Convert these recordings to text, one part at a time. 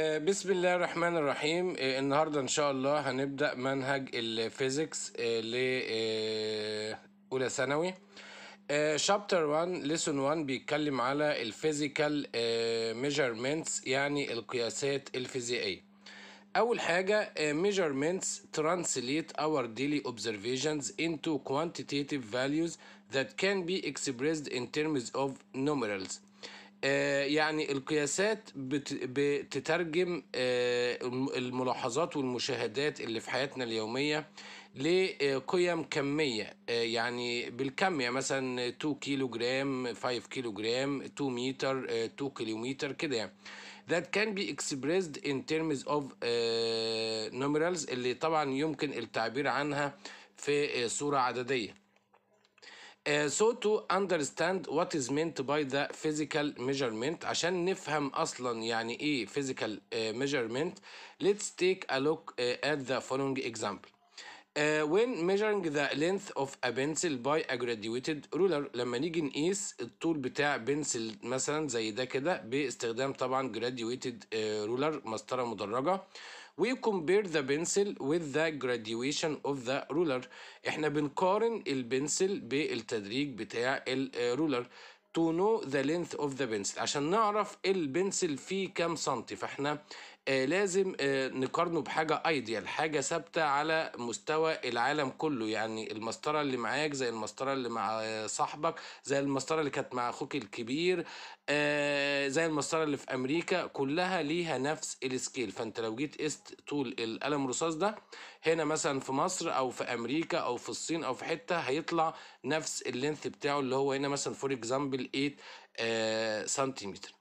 آه، بسم الله الرحمن الرحيم آه، النهاردة إن شاء الله هنبدأ منهج الفيزيكس آه، لأولى ثانوي شابتر 1 لسون 1 بيتكلم على الفيزيكال ميجرمنتس يعني القياسات الفيزيائية أول حاجة measurements translate our daily observations into quantitative values that can be expressed in terms of numerals آه، يعني القياسات بتترجم آه، الملاحظات والمشاهدات اللي في حياتنا اليومية لقيم كمية آه، يعني بالكمية مثلا 2 كيلو جرام 5 كيلو جرام 2 متر 2 كيلومتر كده يعني that can be expressed in terms of numerals اللي طبعا يمكن التعبير عنها في صورة عددية so to understand what is meant by the physical measurement عشان نفهم اصلا يعني ايه physical measurement let's take a look at the following example when measuring the length of a pencil by a graduated ruler لما نيجي نقيس الطول بتاع بنسل مثلا زي ده كده باستخدام طبعا graduated ruler مسطره مدرجه we compare the pencil with the graduation of the ruler احنا بنقارن البنسل بالتدريج بتاع الرولر to know the length of the pencil عشان نعرف البنسل فيه كام سنتي فاحنا آه، لازم آه، نقارنه بحاجه ايديال حاجه ثابته على مستوى العالم كله يعني المسطره اللي معاك زي المسطره اللي مع صاحبك زي المسطره اللي كانت مع اخوك الكبير آه، زي المسطره اللي في امريكا كلها ليها نفس السكيل فانت لو جيت قست طول القلم الرصاص ده هنا مثلا في مصر او في امريكا او في الصين او في حته هيطلع نفس اللينث بتاعه اللي هو هنا مثلا فور اكزامبل 8 سنتيمتر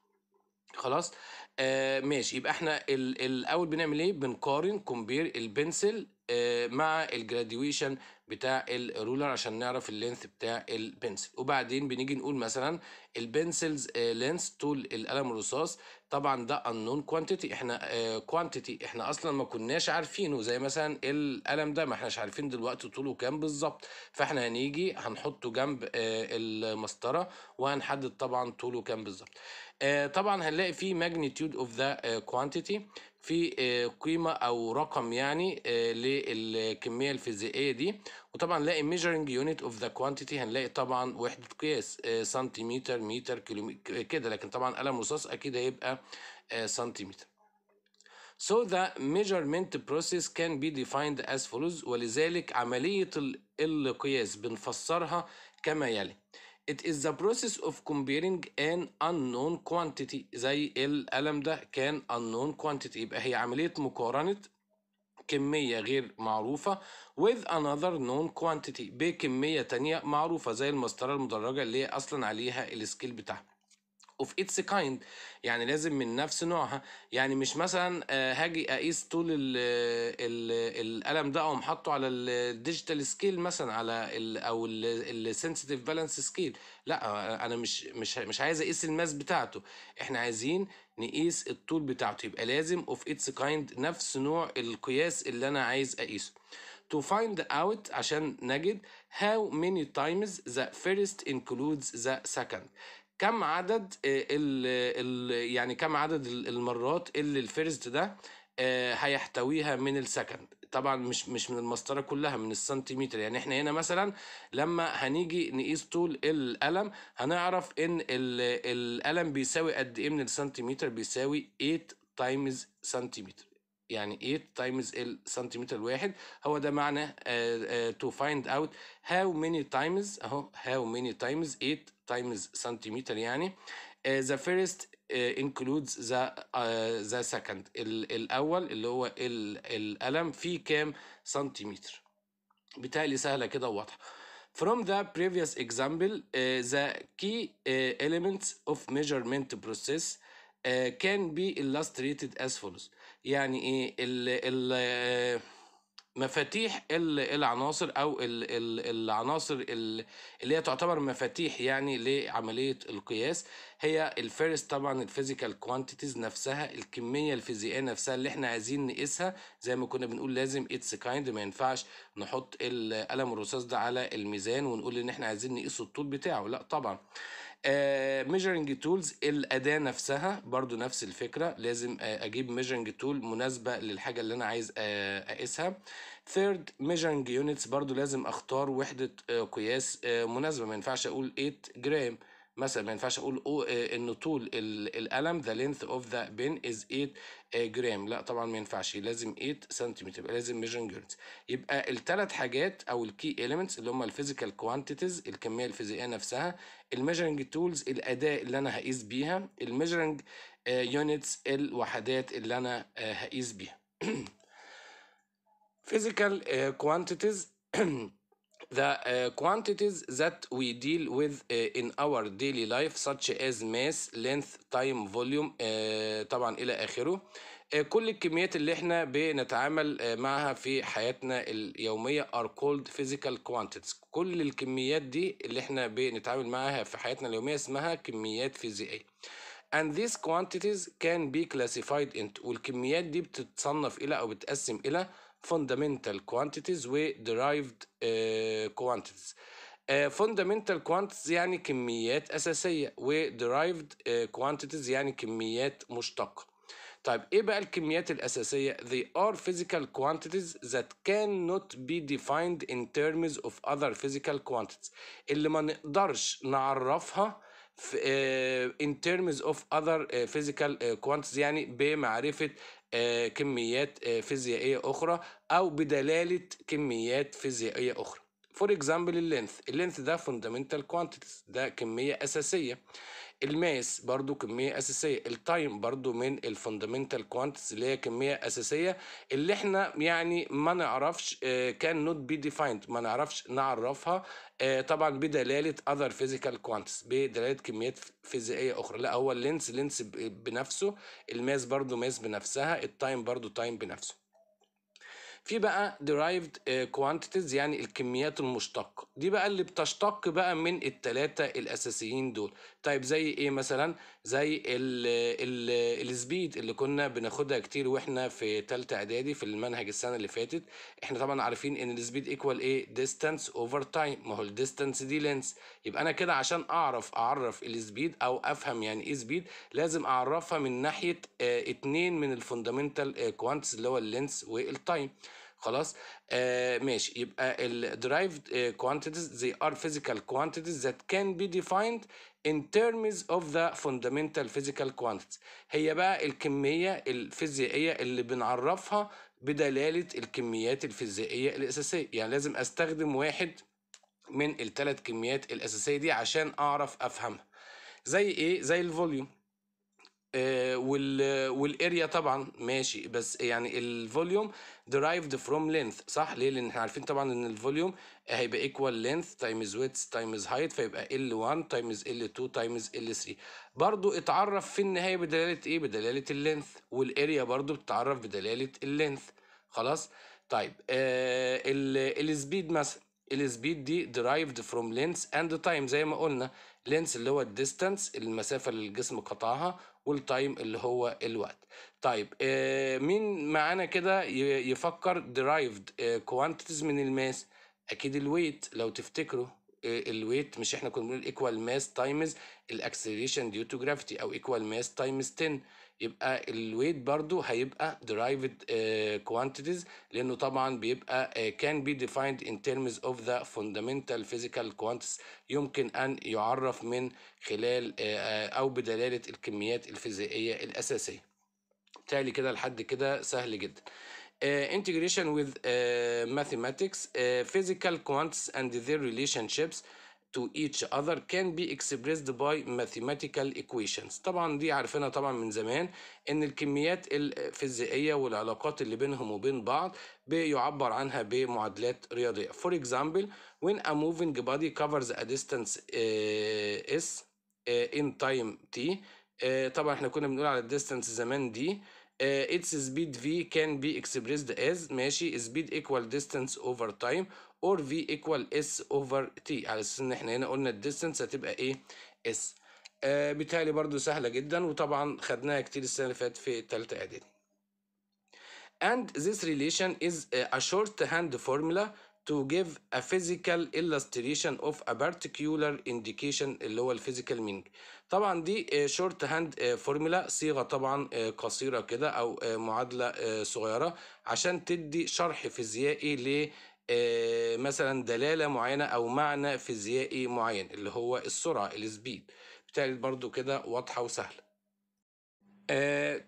خلاص آه ماشي يبقى احنا الاول بنعمل ايه بنقارن كومبير البنسل آه مع الجراديويشن بتاع الرولر عشان نعرف اللينث بتاع البنسل وبعدين بنيجي نقول مثلا البنسلز آه لينث طول القلم الرصاص طبعا ده unknown كوانتيتي احنا كوانتيتي آه، احنا اصلا ما كناش عارفينه زي مثلا القلم ده ما احناش عارفين دلوقتي طوله كام بالظبط فاحنا هنيجي هنحطه جنب آه، المسطره وهنحدد طبعا طوله كام بالظبط آه، طبعا هنلاقي فيه magnitude of the quantity في آه، قيمه او رقم يعني آه، للكميه الفيزيائيه دي وطبعا نلاقي ميجرنج يونت اوف ذا كوانتيتي هنلاقي طبعا وحده قياس آه، سنتيمتر متر كيلومتر كده لكن طبعا قلم رصاص اكيد هيبقى سنتيمتر So the measurement process can be defined as follows ولذلك عملية القياس بنفسرها كما يلي It is the process of comparing an unknown quantity زي القلم ده كان unknown quantity يبقى هي عملية مقارنة كمية غير معروفة with another known quantity بكمية تانية معروفة زي المسطرة المدرجة اللي أصلا عليها السكيل بتاعها of its kind يعني لازم من نفس نوعها يعني مش مثلا آه، هاجي اقيس طول ال ال القلم ده اقوم حاطه على الديجيتال سكيل مثلا على الـ او السنسيتيف بالانس سكيل لا آه، انا مش مش مش عايز اقيس الماس بتاعته احنا عايزين نقيس الطول بتاعته يبقى لازم اوف اتس كايند نفس نوع القياس اللي انا عايز اقيسه to find out عشان نجد how many times the first includes the second كم عدد الـ آه، الـ يعني كم عدد المرات اللي الفيرست ده آه، هيحتويها من السكند طبعا مش مش من المسطره كلها من السنتيمتر يعني احنا هنا مثلا لما هنيجي نقيس طول القلم هنعرف ان القلم بيساوي قد ايه من السنتيمتر بيساوي 8 تايمز سنتيمتر يعني 8 تايمز سنتيمتر الواحد هو ده معنى to find out how many times اهو how many times 8 تايمز سنتيمتر يعني includes the uh, the second ال الاول اللي هو القلم فيه كام سنتيمتر بتهيألي سهله كده وواضحه From the previous example, uh, the key uh, elements of measurement process uh, can be illustrated as follows. يعني ايه ال مفاتيح العناصر او العناصر اللي هي تعتبر مفاتيح يعني لعمليه القياس هي الفيرست طبعا الفيزيكال كوانتيتيز نفسها الكميه الفيزيائيه نفسها اللي احنا عايزين نقيسها زي ما كنا بنقول لازم اتس كايند ما ينفعش نحط القلم الرصاص ده على الميزان ونقول ان احنا عايزين نقيس الطول بتاعه لا طبعا ميجرنج آه، تولز الاداه نفسها برضو نفس الفكره لازم آه، اجيب ميجرنج تول مناسبه للحاجه اللي انا عايز آه، اقيسها ثيرد ميجرنج يونتس برضو لازم اختار وحده قياس مناسبه ما ينفعش اقول 8 جرام مثلا ما ينفعش اقول أو ان طول القلم the length of the pen is 8 آه، جرام لا طبعا ما ينفعش لازم 8 سنتيمتر يبقى لازم ميجرنج يونتس يبقى الثلاث حاجات او الكي اليمنتس اللي هم الفيزيكال كوانتيتيز الكميه الفيزيائيه نفسها الميجرنج تولز الاداه اللي انا هقيس بيها الميجرنج يونتس آه، الوحدات اللي انا آه، هقيس بيها فيزيكال كوانتيتيز the uh, quantities that we deal with uh, in our daily life such as mass, length, time, volume uh, طبعا إلى آخره كل الكميات اللي احنا بنتعامل معها في حياتنا اليومية are called physical quantities كل الكميات دي اللي احنا بنتعامل معها في حياتنا اليومية اسمها كميات فيزيائية and these quantities can be classified into والكميات دي بتتصنف إلى أو بتقسم إلى fundamental quantities we derived uh, quantities uh, fundamental quantities يعني كميات أساسية we derived uh, quantities يعني كميات مشتقة طيب ايه بقى الكميات they are physical quantities that cannot be defined in terms of other physical quantities اللي ما نقدرش نعرفها in terms of other physical quantities يعني بمعرفة آه، كميات آه، فيزيائيه اخرى او بدلاله كميات فيزيائيه اخرى فور اكزامبل اللينث اللينث ده فاندامنتال كوانتيتيز ده كميه اساسيه الماس برضو كميه اساسيه التايم برضو من الفندمنتال كوانتس اللي هي كميه اساسيه اللي احنا يعني ما نعرفش كان نوت بي ديفايند ما نعرفش نعرفها آه، طبعا بدلاله اذر فيزيكال كوانتس بدلاله كميات فيزيائيه اخرى لا هو اللينس لينس بنفسه الماس برضو ماس بنفسها التايم برضو تايم بنفسه في بقى derived آه، quantities يعني الكميات المشتقة دي بقى اللي بتشتق بقى من التلاتة الأساسيين دول طيب زي إيه مثلا زي السبيد اللي كنا بناخدها كتير واحنا في ثالثه اعدادي في المنهج السنه اللي فاتت احنا طبعا عارفين ان السبيد ايكوال ايه ديستانس اوفر تايم ما هو الديستانس دي لينس يبقى انا كده عشان اعرف اعرف السبيد او افهم يعني ايه سبيد لازم اعرفها من ناحيه اه اتنين من الفندمنتال آه، كوانتس اللي هو اللينس والتايم خلاص آه ماشي يبقى الدرايفد كوانتيتيز زي ار physical quantities that can be defined in terms of the fundamental physical quantities هي بقى الكمية الفيزيائية اللي بنعرفها بدلالة الكميات الفيزيائية الأساسية يعني لازم أستخدم واحد من الثلاث كميات الأساسية دي عشان أعرف أفهمها زي إيه؟ زي الفوليوم آه، وال والاريا طبعا ماشي بس يعني الفوليوم derived from length صح ليه لان احنا عارفين طبعا ان الفوليوم هيبقى equal length times width times height فيبقى L1 times L2 times L3 برضو اتعرف في النهاية بدلالة ايه بدلالة اللينث والاريا برضو بتتعرف بدلالة اللينث خلاص طيب آه السبيد مثلا السبيد دي derived from length and time زي ما قلنا length اللي هو distance المسافة اللي الجسم قطعها والتايم اللي هو الوقت طيب آه، مين معانا كده يفكر derived آه، quantities من الماس اكيد الويت لو تفتكروا آه، الويت مش احنا كنا بنقول equal mass times الاكسلريشن due to gravity او equal mass times 10 يبقى الويت برضو هيبقى derived uh, quantities لانه طبعا بيبقى uh, can be defined in terms of the fundamental physical quantities يمكن ان يعرف من خلال uh, او بدلاله الكميات الفيزيائيه الاساسيه تالي كده لحد كده سهل جدا uh, integration with uh, mathematics uh, physical quantities and their relationships uh, to each other can be expressed by mathematical equations طبعا دي عارفينها طبعا من زمان ان الكميات الفيزيائيه والعلاقات اللي بينهم وبين بعض بيعبر عنها بمعادلات رياضيه for example when a moving body covers a distance uh, s uh, in time t uh, طبعا احنا كنا بنقول على الديستانس زمان دي its speed v can be expressed as ماشي speed equal distance over time or v equal s over t على اساس ان احنا هنا قلنا الديستنس هتبقى ايه s آه بالتالي برضو سهله جدا وطبعا خدناها كتير السنه اللي فاتت في الثالثه اعدادي and this relation is a shorthand formula to give a physical illustration of a particular indication اللي هو الفيزيكال مينج طبعا دي شورت هاند فورمولا صيغه طبعا آه، قصيره كده او آه، معادله آه، صغيره عشان تدي شرح فيزيائي آه، مثلا دلالة معينة أو معنى فيزيائي معين اللي هو السرعة السبيد بالتالي برضو كده واضحة وسهلة Uh,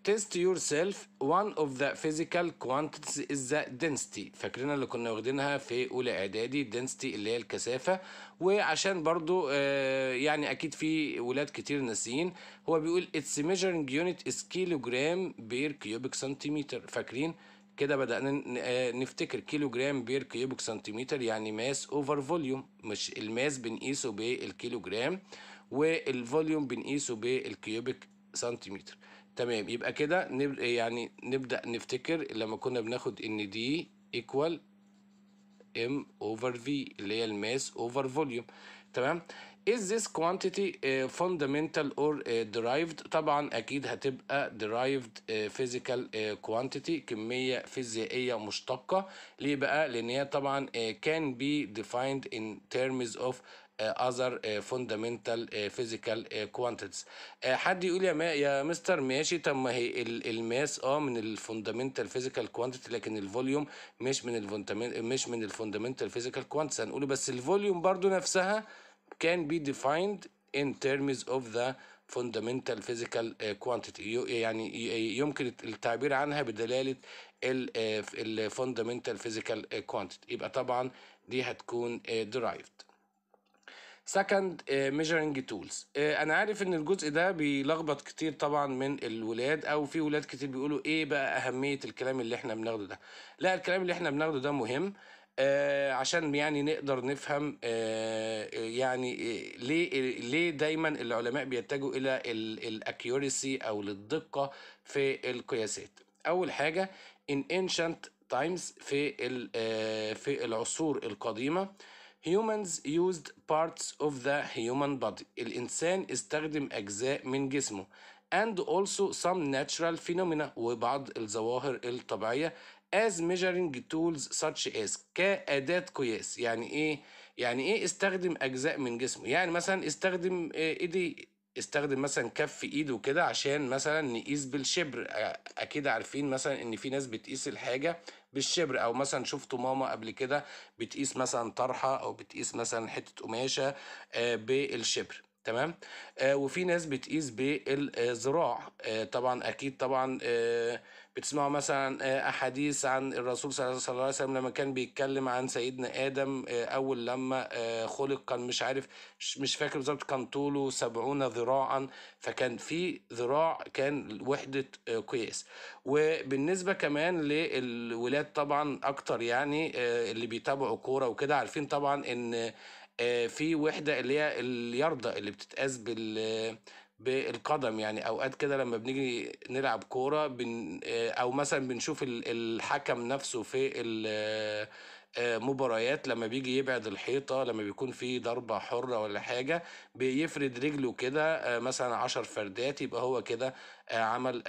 test yourself one of the physical quantities is the density فاكرين اللي كنا واخدينها في اولى اعدادي density اللي هي الكثافه وعشان برضو uh, يعني اكيد في ولاد كتير ناسيين هو بيقول its measuring unit is kilogram per cubic centimeter فاكرين كده بدأنا آه، نفتكر كيلو جرام بير كيوبك سنتيمتر يعني ماس اوفر فوليوم مش الماس بنقيسه بالكيلو جرام والفوليوم بنقيسه بالكيوبك سنتيمتر تمام يبقى كده يعني نبدأ نفتكر لما كنا بناخد ان دي ايكوال ام اوفر في اللي هي الماس اوفر فوليوم تمام is this quantity uh, fundamental or uh, derived طبعا اكيد هتبقى derived uh, physical uh, quantity كميه فيزيائيه مشتقه ليه بقى لان هي طبعا uh, can be defined in terms of Uh, other uh, fundamental uh, physical quantities حد يقول يا ما يا مستر ماشي طب ما هي الماس اه من الفوندمنتال فيزيكال كوانتيتي لكن الفوليوم مش من مش من الفوندمنتال فيزيكال كوانتيتيز هنقول بس الفوليوم برضو نفسها can be defined in terms of the fundamental physical quantity يعني يمكن التعبير عنها بدلالة ال fundamental physical quantity يبقى طبعا دي هتكون derived سكند ميجرنج تولز انا عارف ان الجزء ده بيلخبط كتير طبعا من الولاد او في ولاد كتير بيقولوا ايه بقى اهميه الكلام اللي احنا بناخده ده لا الكلام اللي احنا بناخده ده مهم آه عشان يعني نقدر نفهم آه يعني آه ليه ليه دايما العلماء بيتجهوا الى الاكيوريسي او للدقه في القياسات اول حاجه ان ancient تايمز في في العصور القديمه Humans used parts of the human body الإنسان استخدم أجزاء من جسمه and also some natural phenomena وبعض الظواهر الطبيعية as measuring tools such as كأداة قياس يعني إيه؟ يعني إيه استخدم أجزاء من جسمه؟ يعني مثلا استخدم إيه إيدي استخدم مثلا كف ايده كده عشان مثلا نقيس بالشبر اكيد عارفين مثلا ان في ناس بتقيس الحاجه بالشبر او مثلا شفتوا ماما قبل كده بتقيس مثلا طرحه او بتقيس مثلا حته قماشه آه، بالشبر تمام آه وفي ناس بتقيس بالذراع آه طبعا اكيد طبعا آه بتسمعوا مثلا آه، احاديث عن الرسول صلى الله عليه وسلم لما كان بيتكلم عن سيدنا ادم آه، اول لما آه، خلق كان مش عارف مش فاكر بالظبط كان طوله سبعون ذراعا فكان في ذراع كان وحده قياس وبالنسبه كمان للولاد طبعا اكتر يعني اللي بيتابعوا كوره وكده عارفين طبعا ان آه، في وحده اللي هي اليارده اللي بتتقاس بال بالقدم يعني اوقات كده لما بنيجي نلعب كوره بن آه، او مثلا بنشوف الحكم نفسه في آه، مباريات لما بيجي يبعد الحيطه لما بيكون في ضربه حره ولا حاجه بيفرد رجله كده آه، مثلا 10 فردات يبقى هو كده آه، عمل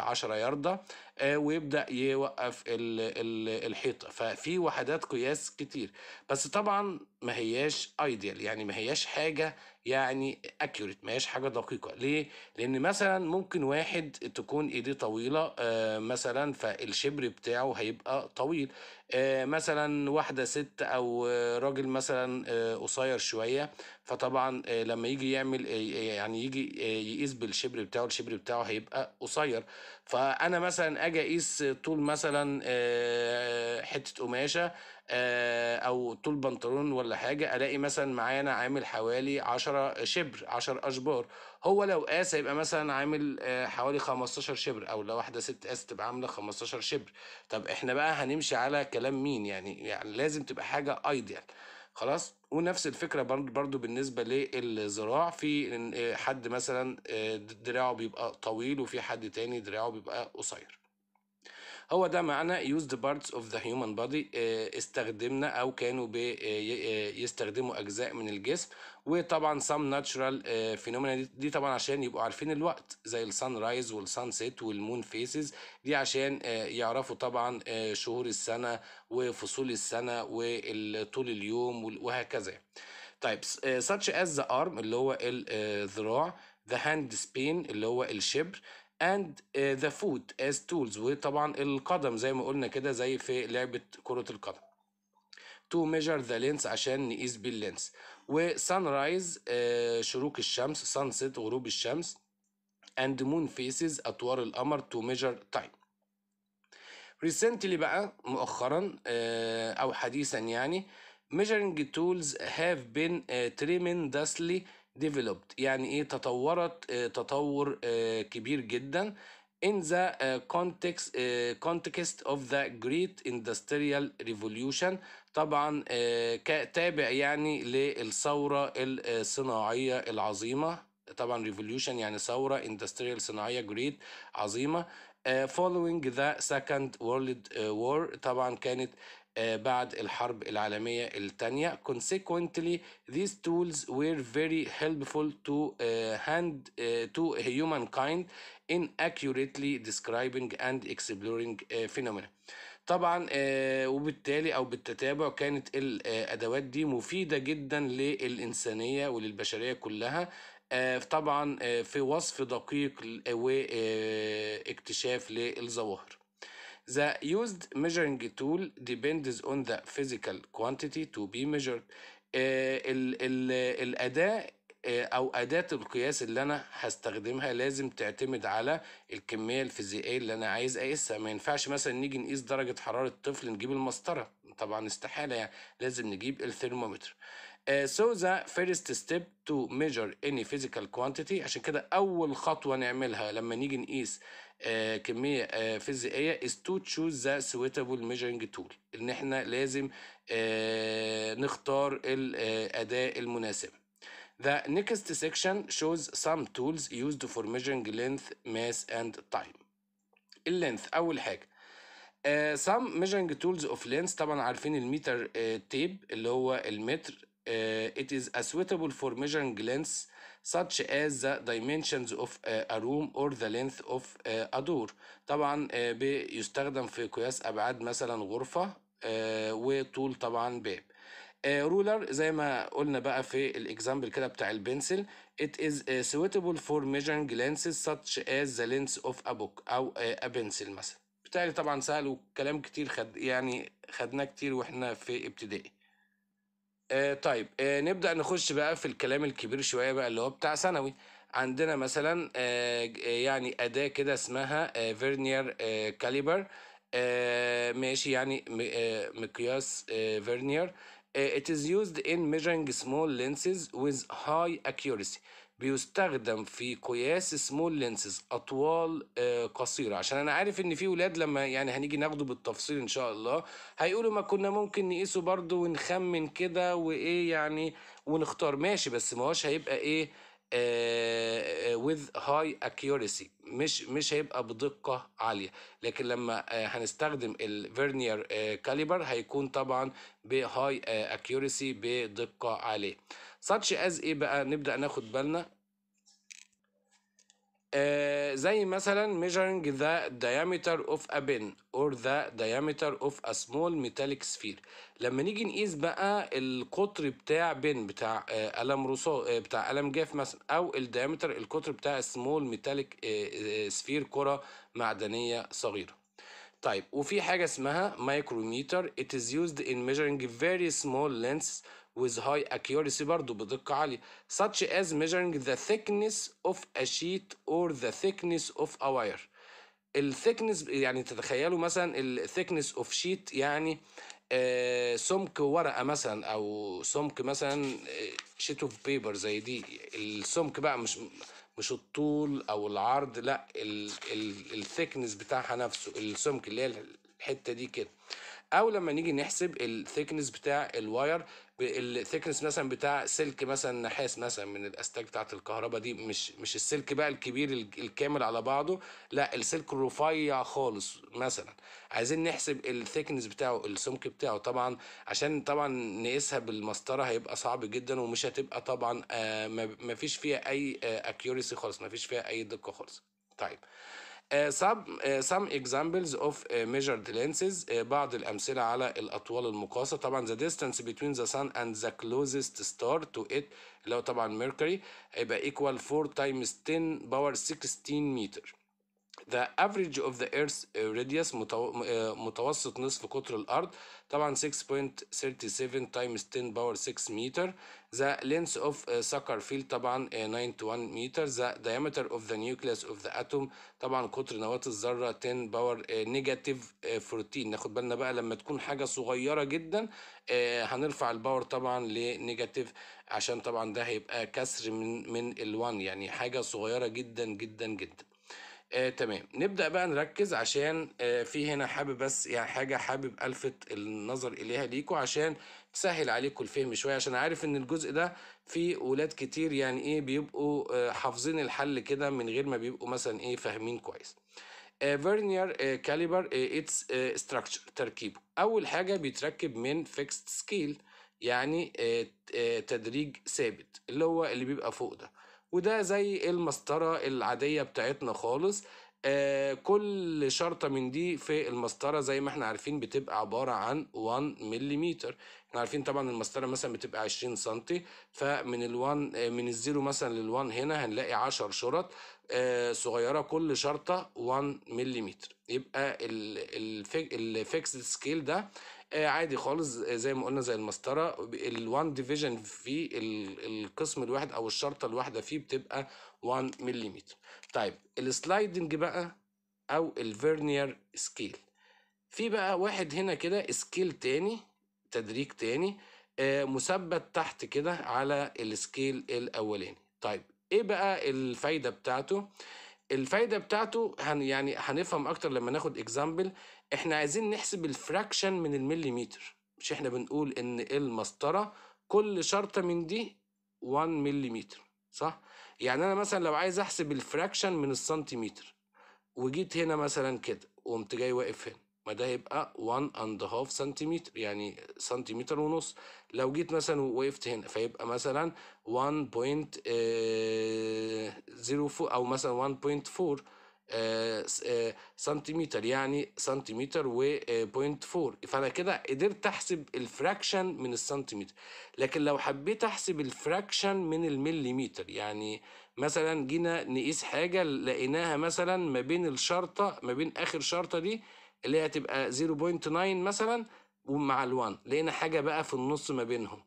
10 يارده ويبدا يوقف الحيطه ففي وحدات قياس كتير بس طبعا ما هياش ايديال يعني ما هياش حاجه يعني اكيوريت ما هياش حاجه دقيقه ليه لان مثلا ممكن واحد تكون ايديه طويله آه، مثلا فالشبر بتاعه هيبقى طويل آه، مثلا واحده ست او راجل مثلا آه، قصير شويه فطبعا لما يجي يعمل يعني يجي يقيس بالشبر بتاعه الشبر بتاعه هيبقى قصير فانا مثلا اجي اقيس طول مثلا حته قماشه آه، او طول بنطلون ولا حاجه الاقي مثلا معانا عامل حوالي 10 شبر 10 اشبار هو لو قاس هيبقى مثلا عامل آه، حوالي 15 شبر او لو واحده ست قاس تبقى عامله 15 شبر طب احنا بقى هنمشي على كلام مين يعني يعني لازم تبقى حاجه ايديال خلاص ونفس الفكره برضو بالنسبه للزراع في آه، حد مثلا دراعه بيبقى طويل وفي حد تاني دراعه بيبقى قصير هو ده معنى used parts of the human body آه، استخدمنا او كانوا بيستخدموا آه، آه، اجزاء من الجسم وطبعا some natural phenomena دي طبعا عشان يبقوا عارفين الوقت زي السان رايز والسان سيت والمون فيسز دي عشان يعرفوا طبعا شهور السنه وفصول السنه وطول اليوم وهكذا طيب such as the arm اللي هو الذراع the hand span اللي هو الشبر اند ذا فوت از تولز وطبعا القدم زي ما قلنا كده زي في لعبه كره القدم تو ميجر ذا لينس عشان نقيس بيه اللينس وسان رايز uh، شروق الشمس سان سيت غروب الشمس اند مون فيسز اطوار القمر تو ميجر تايم ريسنتلي بقى مؤخرا uh، او حديثا يعني measuring tools have been uh، tremendously developed يعني ايه تطورت تطور كبير جدا in the context context of the great industrial revolution طبعا تابع يعني للثوره الصناعيه العظيمه طبعا revolution يعني ثوره industrial صناعيه great عظيمه following the second world war طبعا كانت آه، بعد الحرب العالمية الثانية consequently these tools were very helpful to آه، hand آه، to humankind in accurately describing and exploring phenomena طبعا وبالتالي او بالتتابع كانت الادوات دي مفيده جدا للانسانيه وللبشريه كلها طبعا في وصف دقيق واكتشاف للظواهر The used measuring tool depends on the physical quantity to be measured. آه، ال ال الأداة آه، أو أداة القياس اللي أنا هستخدمها لازم تعتمد على الكمية الفيزيائية اللي أنا عايز أقيسها ما ينفعش مثلا نيجي نقيس درجة حرارة الطفل نجيب المسطرة طبعا استحالة يعني لازم نجيب الثرمومتر Uh, آه، so the first step to measure any physical quantity عشان كده أول خطوة نعملها لما نيجي نقيس كميه فيزيائيه is to choose the suitable measuring tool ان احنا لازم نختار الاداه المناسبه The next section shows some tools used for measuring length, mass, and time. اللينث أول حاجة. Uh, some measuring tools of length طبعا عارفين الميتر uh, تيب اللي هو المتر. Uh, it is a suitable for measuring length such as the dimensions of a room or the length of a door طبعا بيستخدم آه، في قياس أبعاد مثلا غرفة آه، وطول طبعا باب آه، رولر زي ما قلنا بقى في الاكزامبل كده بتاع البنسل it is suitable for measuring lenses such as the lens of a book او a pencil مثلا بتاعي طبعا سهل وكلام كتير خد يعني خدناه كتير واحنا في ابتدائي آه طيب آه نبدأ نخش بقى في الكلام الكبير شوية بقى اللي هو بتاع ثانوي عندنا مثلا آه, آه، يعني أداة كده اسمها فيرنير آه، كاليبر آه، ماشي يعني مقياس فيرنير It is used in measuring small lenses with high accuracy بيستخدم في قياس سمول لينسز اطوال آه، قصيره عشان انا عارف ان في ولاد لما يعني هنيجي ناخده بالتفصيل ان شاء الله هيقولوا ما كنا ممكن نقيسه برضه ونخمن كده وايه يعني ونختار ماشي بس ما هوش هيبقى ايه آه، آه، with high accuracy مش مش هيبقى بدقة عالية لكن لما آه، هنستخدم الفيرنير كاليبر هيكون طبعا بهاي accuracy بدقة عالية such as ايه بقى نبدأ ناخد بالنا آه، زي مثلا measuring the diameter of a pin or the diameter of a small metallic sphere لما نيجي نقيس بقى القطر بتاع بن بتاع آه، قلم رصاص آه، بتاع قلم جاف مثلا او الديامتر القطر بتاع سمول ميتاليك سفير كرة معدنية صغيرة طيب وفي حاجة اسمها مايكروميتر it is used in measuring very small lengths with high accuracy برضو بدقة عالية such as measuring the thickness of a sheet or the thickness of a wire الثيكنس يعني تتخيلوا مثلا الثيكنس اوف شيت يعني آه سمك ورقه مثلا او سمك مثلا شيت اوف بيبر زي دي السمك بقى مش مش الطول او العرض لا الثيكنس بتاعها نفسه السمك اللي هي الحته دي كده او لما نيجي نحسب الثيكنس بتاع الواير الثيكنس مثلا بتاع سلك مثلا نحاس مثلا من الاسلاك بتاعه الكهرباء دي مش مش السلك بقى الكبير الكامل على بعضه لا السلك الرفيع خالص مثلا عايزين نحسب الثيكنس بتاعه السمك بتاعه طبعا عشان طبعا نقيسها بالمسطره هيبقى صعب جدا ومش هتبقى طبعا آه، ما فيش فيها اي اكيوريسي آه، خالص ما فيش فيها اي دقه خالص طيب some some examples of measured lenses بعض الأمثلة على الأطوال المقاسة طبعا the distance between the sun and the closest star to it اللي هو طبعا mercury هيبقى equal 4 times 10 power 16 متر The average of the uh, uh, earth radius متوسط نصف قطر الارض طبعا 6.37 times 10 power 6 meter the length of sucker field طبعا 91 uh, meter the diameter of the nucleus of the atom طبعا قطر نواة الذرة 10 power negative 14 ناخد بالنا بقى لما تكون حاجة صغيرة جدا هنرفع الباور طبعا لنيجاتيف عشان طبعا ده هيبقى كسر من من ال1 يعني حاجة صغيرة جدا جدا جدا آه تمام نبدأ بقى نركز عشان آه في هنا حابب بس يعني حاجة حابب ألفت النظر إليها ليكوا عشان تسهل عليكم الفهم شوية عشان عارف إن الجزء ده في ولاد كتير يعني إيه بيبقوا آه حافظين الحل كده من غير ما بيبقوا مثلا إيه فاهمين كويس. فيرنير كاليبر اتس ستراكشر تركيبه أول حاجة بيتركب من فيكست سكيل يعني آه، آه، تدريج ثابت اللي هو اللي بيبقى فوق ده وده زي المسطرة العادية بتاعتنا خالص آه كل شرطة من دي في المسطرة زي ما احنا عارفين بتبقى عبارة عن 1 ملم احنا عارفين طبعا المسطرة مثلا بتبقى 20 سم فمن ال 1 آه من الزيرو مثلا لل 1 هنا هنلاقي 10 شرط آه صغيرة كل شرطة 1 ملم يبقى الفيكسد سكيل ده آه، عادي خالص آه، زي ما قلنا زي المسطره الوان 1 ديفيجن في القسم الواحد او الشرطه الواحده فيه بتبقى 1 ملم طيب السلايدنج بقى او الفيرنير سكيل في بقى واحد هنا كده سكيل تاني تدريج تاني آه، مثبت تحت كده على السكيل الاولاني طيب ايه بقى الفايده بتاعته الفايده بتاعته هن يعني هنفهم اكتر لما ناخد اكزامبل احنا عايزين نحسب الفراكشن من المليمتر مش احنا بنقول ان المسطره كل شرطه من دي 1 مليمتر صح يعني انا مثلا لو عايز احسب الفراكشن من السنتيمتر وجيت هنا مثلا كده وقمت جاي واقف هنا ما ده هيبقى 1 اند هاف سنتيمتر يعني سنتيمتر ونص لو جيت مثلا وقفت هنا فيبقى مثلا 1.04 آه، او مثلا 1.4 آه، سنتيمتر آه، يعني سنتيمتر و فانا كده قدرت احسب الفراكشن من السنتيمتر لكن لو حبيت احسب الفراكشن من المليمتر يعني مثلا جينا نقيس حاجه لقيناها مثلا ما بين الشرطه ما بين اخر شرطه دي اللي هي تبقى 0.9 مثلا ومع ال1 لقينا حاجه بقى في النص ما بينهم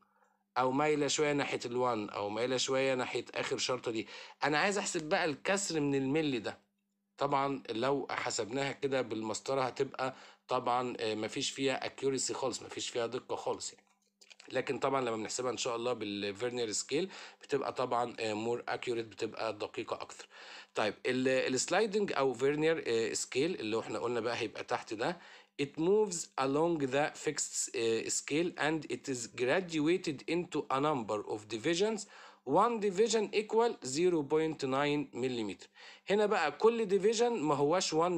او مايله شويه ناحيه ال1 او مايله شويه ناحيه اخر شرطه دي انا عايز احسب بقى الكسر من الملي ده طبعا لو حسبناها كده بالمسطره هتبقى طبعا آه، مفيش فيها اكيوريسي خالص مفيش فيها دقه خالص يعني لكن طبعا لما بنحسبها ان شاء الله بالفيرنير سكيل بتبقى طبعا مور آه، اكيوريت بتبقى دقيقه اكثر طيب السلايدنج او فيرنير سكيل آه، اللي احنا قلنا بقى هيبقى تحت ده It moves along the fixed آه، scale and it is graduated into a number of divisions. One division equal 0.9 mm. هنا بقى كل division ما هواش 1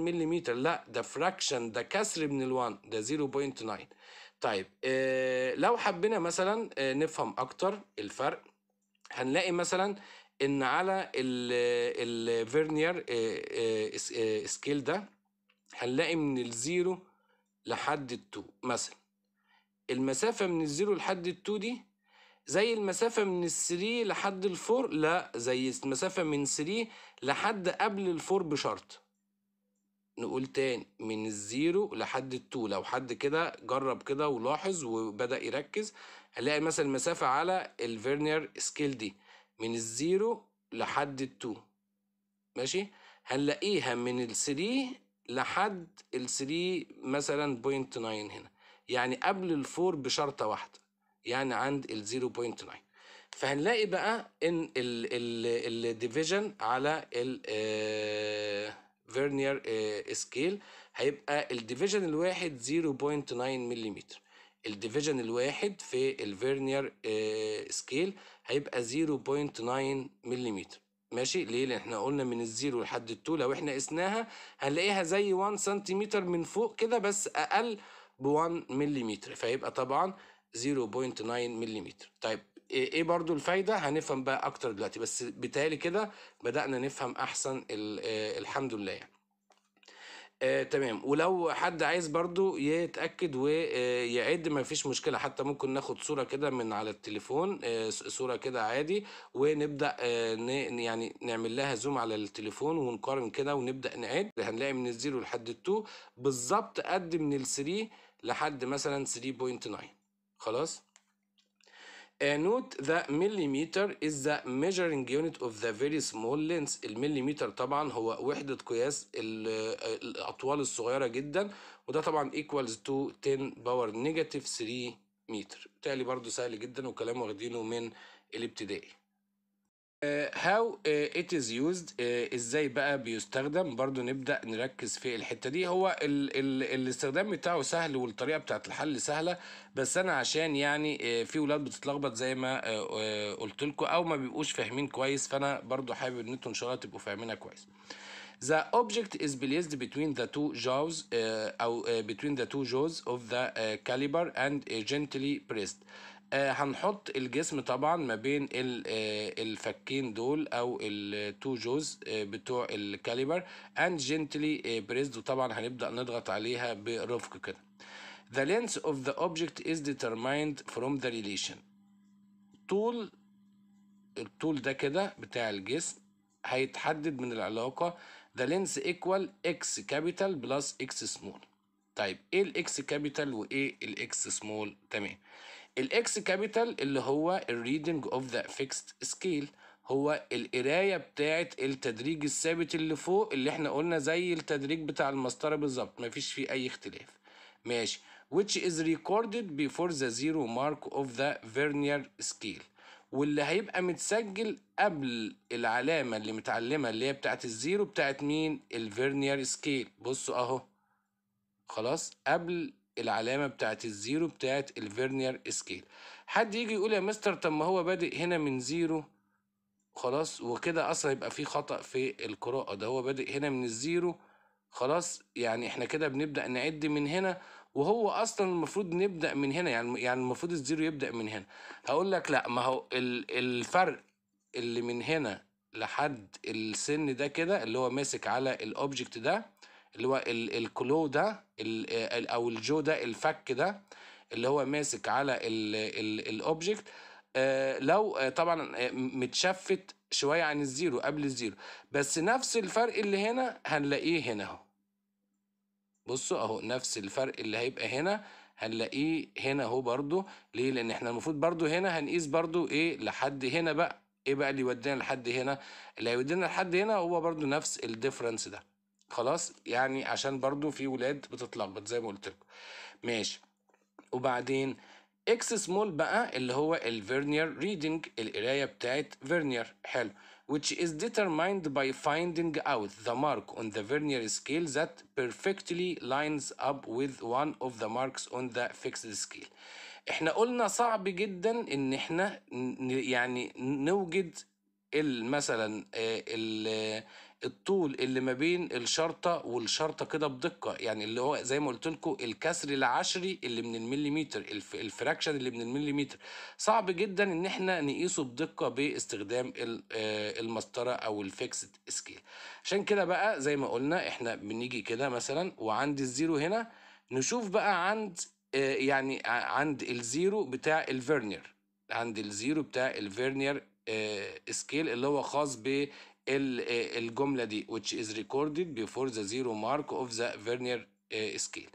mm لا ده fraction ده كسر من ال 1 ده 0.9 طيب آه، لو حبينا مثلا آه، نفهم اكتر الفرق هنلاقي مثلا ان على الفيرنير سكيل آه، ده هنلاقي من الزيرو لحد التو مثلا المسافة من الزيرو لحد التو دي زي المسافة من السري لحد الفور لا زي المسافة من سري لحد قبل الفور بشرط نقول تاني من الزيرو لحد التو لو حد كده جرب كده ولاحظ وبدأ يركز هنلاقي مثلا المسافة على الفيرنير سكيل دي من الزيرو لحد التو ماشي هنلاقيها من الثري لحد الثري مثلا بوينت ناين هنا يعني قبل الفور بشرطة واحدة يعني عند الزيرو بوينت ناين فهنلاقي بقى ان الديفيجن على ال آه، فيرنير سكيل آه، هيبقى الديفيجن الواحد 0.9 ملم الديفيجن الواحد في الفيرنير سكيل آه، هيبقى 0.9 ملم ماشي ليه لان احنا قلنا من الزيرو لحد التو لو احنا قسناها هنلاقيها زي 1 سنتيمتر من فوق كده بس اقل ب 1 ملم فيبقى طبعا 0.9 ملم طيب ايه برضو الفايده هنفهم بقى اكتر دلوقتي بس بتالي كده بدانا نفهم احسن آه، الحمد لله يعني آه تمام ولو حد عايز برضو يتاكد ويعد آه، ما فيش مشكله حتى ممكن ناخد صوره كده من على التليفون آه صوره كده عادي ونبدا آه يعني نعمل لها زوم على التليفون ونقارن كده ونبدا نعد هنلاقي من الزيرو لحد التو بالظبط قد من ال3 لحد مثلا 3.9 خلاص note the millimeter is the measuring unit of the very small lens المليمتر طبعا هو وحدة قياس الأطوال الصغيرة جدا وده طبعا equals to 10 power negative 3 متر بالتالي برضه سهل جدا وكلام واخدينه من الابتدائي هاو ات از يوزد ازاي بقى بيستخدم برضو نبدا نركز في الحته دي هو ال ال الاستخدام بتاعه سهل والطريقه بتاعه الحل سهله بس انا عشان يعني uh, في ولاد بتتلخبط زي ما uh, uh, قلت لكم او ما بيبقوش فاهمين كويس فانا برضو حابب ان انتوا ان شاء الله تبقوا فاهمينها كويس The object is placed between the two jaws uh, أو uh, between the two jaws of the uh, caliber and uh, gently pressed. آه، هنحط الجسم طبعا ما بين آه، الفكين دول او التو جوز آه، بتوع الكاليبر اند جنتلي بريسد وطبعا هنبدا نضغط عليها برفق كده The length of the object is determined from the relation طول الطول ده كده بتاع الجسم هيتحدد من العلاقة the length equal x capital plus x small طيب ايه الاكس كابيتال وايه الاكس سمول تمام الاكس كابيتال اللي هو الريدنج اوف ذا فيكست سكيل هو القرايه بتاعه التدريج الثابت اللي فوق اللي احنا قلنا زي التدريج بتاع المسطره بالظبط مفيش فيه اي اختلاف ماشي which is recorded before the zero mark of the vernier scale واللي هيبقى متسجل قبل العلامة اللي متعلمة اللي هي بتاعه الزيرو بتاعه مين الفيرنير سكيل بصوا اهو خلاص قبل العلامه بتاعت الزيرو بتاعت الفيرنير سكيل حد يجي يقول يا مستر طب ما هو بادئ هنا من زيرو خلاص وكده اصلا يبقى في خطا في القراءه ده هو بادئ هنا من الزيرو خلاص يعني احنا كده بنبدا نعد من هنا وهو اصلا المفروض نبدا من هنا يعني يعني المفروض الزيرو يبدا من هنا هقول لك لا ما هو الفرق اللي من هنا لحد السن ده كده اللي هو ماسك على الاوبجكت ده اللي هو الكلو ده او الجو ده الفك ده اللي هو ماسك على الاوبجكت آه، لو آه، طبعا آه، متشفت شويه عن الزيرو قبل الزيرو بس نفس الفرق اللي هنا هنلاقيه هنا اهو بصوا اهو نفس الفرق اللي هيبقى هنا هنلاقيه هنا اهو برضو ليه لان احنا المفروض برضو هنا هنقيس برضو ايه لحد هنا بقى ايه بقى اللي يودينا لحد هنا اللي هيودينا لحد هنا هو برضو نفس الديفرنس ده خلاص يعني عشان برضو في ولاد بتتلخبط زي ما قلت لكم ماشي وبعدين اكس سمول بقى اللي هو الفيرنير ريدنج القرايه بتاعت فيرنير حلو which is determined by finding out the mark on the vernier scale that perfectly lines up with one of the marks on the fixed scale احنا قلنا صعب جدا ان احنا يعني نوجد مثلا آه، الطول اللي ما بين الشرطه والشرطه كده بدقه يعني اللي هو زي ما قلت لكم الكسر العشري اللي من المليمتر الف الفراكشن اللي من المليمتر صعب جدا ان احنا نقيسه بدقه باستخدام آه، المسطره او الفيكسد سكيل عشان كده بقى زي ما قلنا احنا بنيجي كده مثلا وعند الزيرو هنا نشوف بقى عند آه، يعني عند الزيرو بتاع الفيرنير عند الزيرو بتاع الفيرنير آه، سكيل اللي هو خاص ب آه، الجمله دي which is recorded before the zero mark of the vernier آه، scale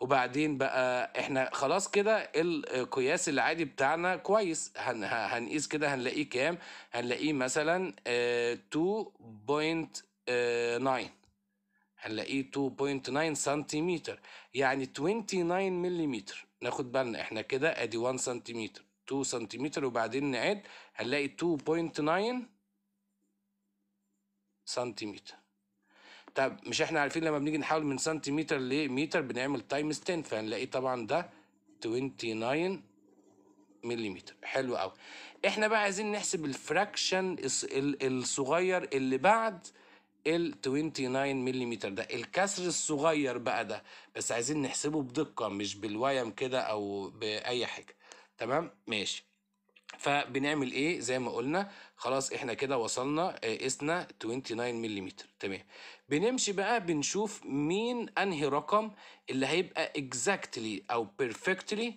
وبعدين بقى احنا خلاص كده القياس العادي بتاعنا كويس هن هنقيس كده هنلاقيه كام هنلاقيه مثلا 2.9 آه، هنلاقيه 2.9 سنتيمتر يعني 29 مليمتر ناخد بالنا احنا كده ادي 1 سنتيمتر 2 سنتيمتر وبعدين نعد هنلاقي 2.9 سنتيمتر طب مش احنا عارفين لما بنيجي نحول من سنتيمتر لمتر بنعمل تايمز 10 فهنلاقي طبعا ده 29 ملم حلو قوي احنا بقى عايزين نحسب الفراكشن الصغير اللي بعد ال 29 ملم ده الكسر الصغير بقى ده بس عايزين نحسبه بدقه مش بالويم كده او باي حاجه تمام ماشي فبنعمل ايه زي ما قلنا خلاص احنا كده وصلنا آه، قسنا 29 ملم تمام بنمشي بقى بنشوف مين انهي رقم اللي هيبقى اكزاكتلي او بيرفكتلي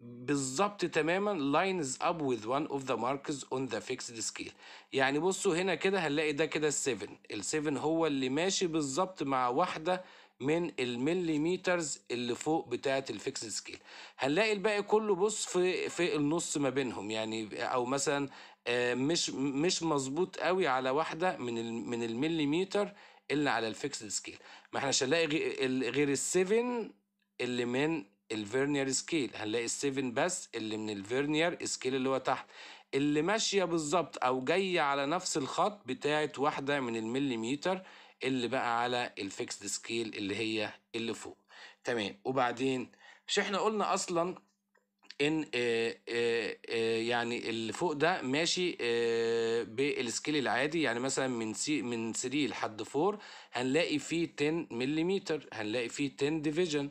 بالظبط تماما lines up with one of the ماركس on the fixed scale يعني بصوا هنا كده هنلاقي ده كده ال7 ال7 هو اللي ماشي بالظبط مع واحده من المليمترز اللي فوق بتاعه الفيكس سكيل هنلاقي الباقي كله بص في في النص ما بينهم يعني او مثلا آه، مش مش مظبوط قوي على واحده من من المليمتر اللي على الفيكس سكيل ما احناش هنلاقي غير ال7 اللي من الفيرنير سكيل هنلاقي ال7 بس اللي من الفيرنير سكيل اللي هو تحت اللي ماشيه بالظبط او جايه على نفس الخط بتاعه واحده من المليمتر اللي بقى على الفيكسد سكيل اللي هي اللي فوق تمام وبعدين مش احنا قلنا اصلا ان اه اه, آه، يعني اللي فوق ده ماشي اه بالسكيل العادي يعني مثلا من سي من 3 لحد 4 هنلاقي فيه 10 ملم هنلاقي فيه 10 ديفيجن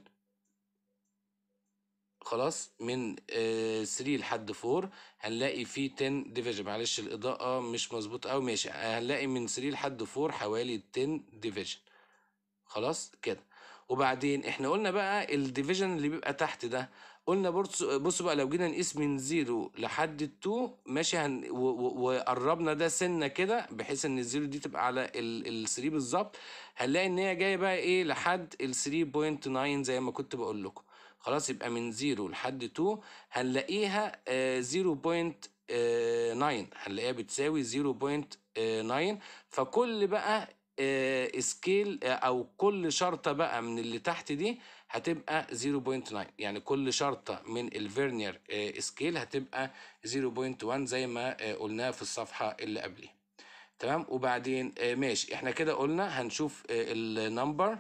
خلاص من 3 آه، لحد 4 هنلاقي في 10 ديفيجن معلش الاضاءه مش مظبوطه قوي ماشي هنلاقي من 3 لحد 4 حوالي 10 ديفيجن خلاص كده وبعدين احنا قلنا بقى الديفيجن اللي بيبقى تحت ده قلنا بصوا بقى لو جينا نقيس من زيرو لحد التو ماشي هن وقربنا ده سنه كده بحيث ان الزيرو دي تبقى على ال 3 بالظبط هنلاقي ان هي جايه بقى ايه لحد ال 3.9 زي ما كنت بقول لكم خلاص يبقى من 0 لحد 2 هنلاقيها 0.9 آه، آه، هنلاقيها بتساوي 0.9 آه، فكل بقى سكيل او كل شرطه بقى من اللي تحت دي هتبقى 0.9 يعني كل شرطه من الفيرنير سكيل هتبقى 0.1 زي ما قلناها في الصفحه اللي قبليها تمام وبعدين ماشي احنا كده قلنا هنشوف النمبر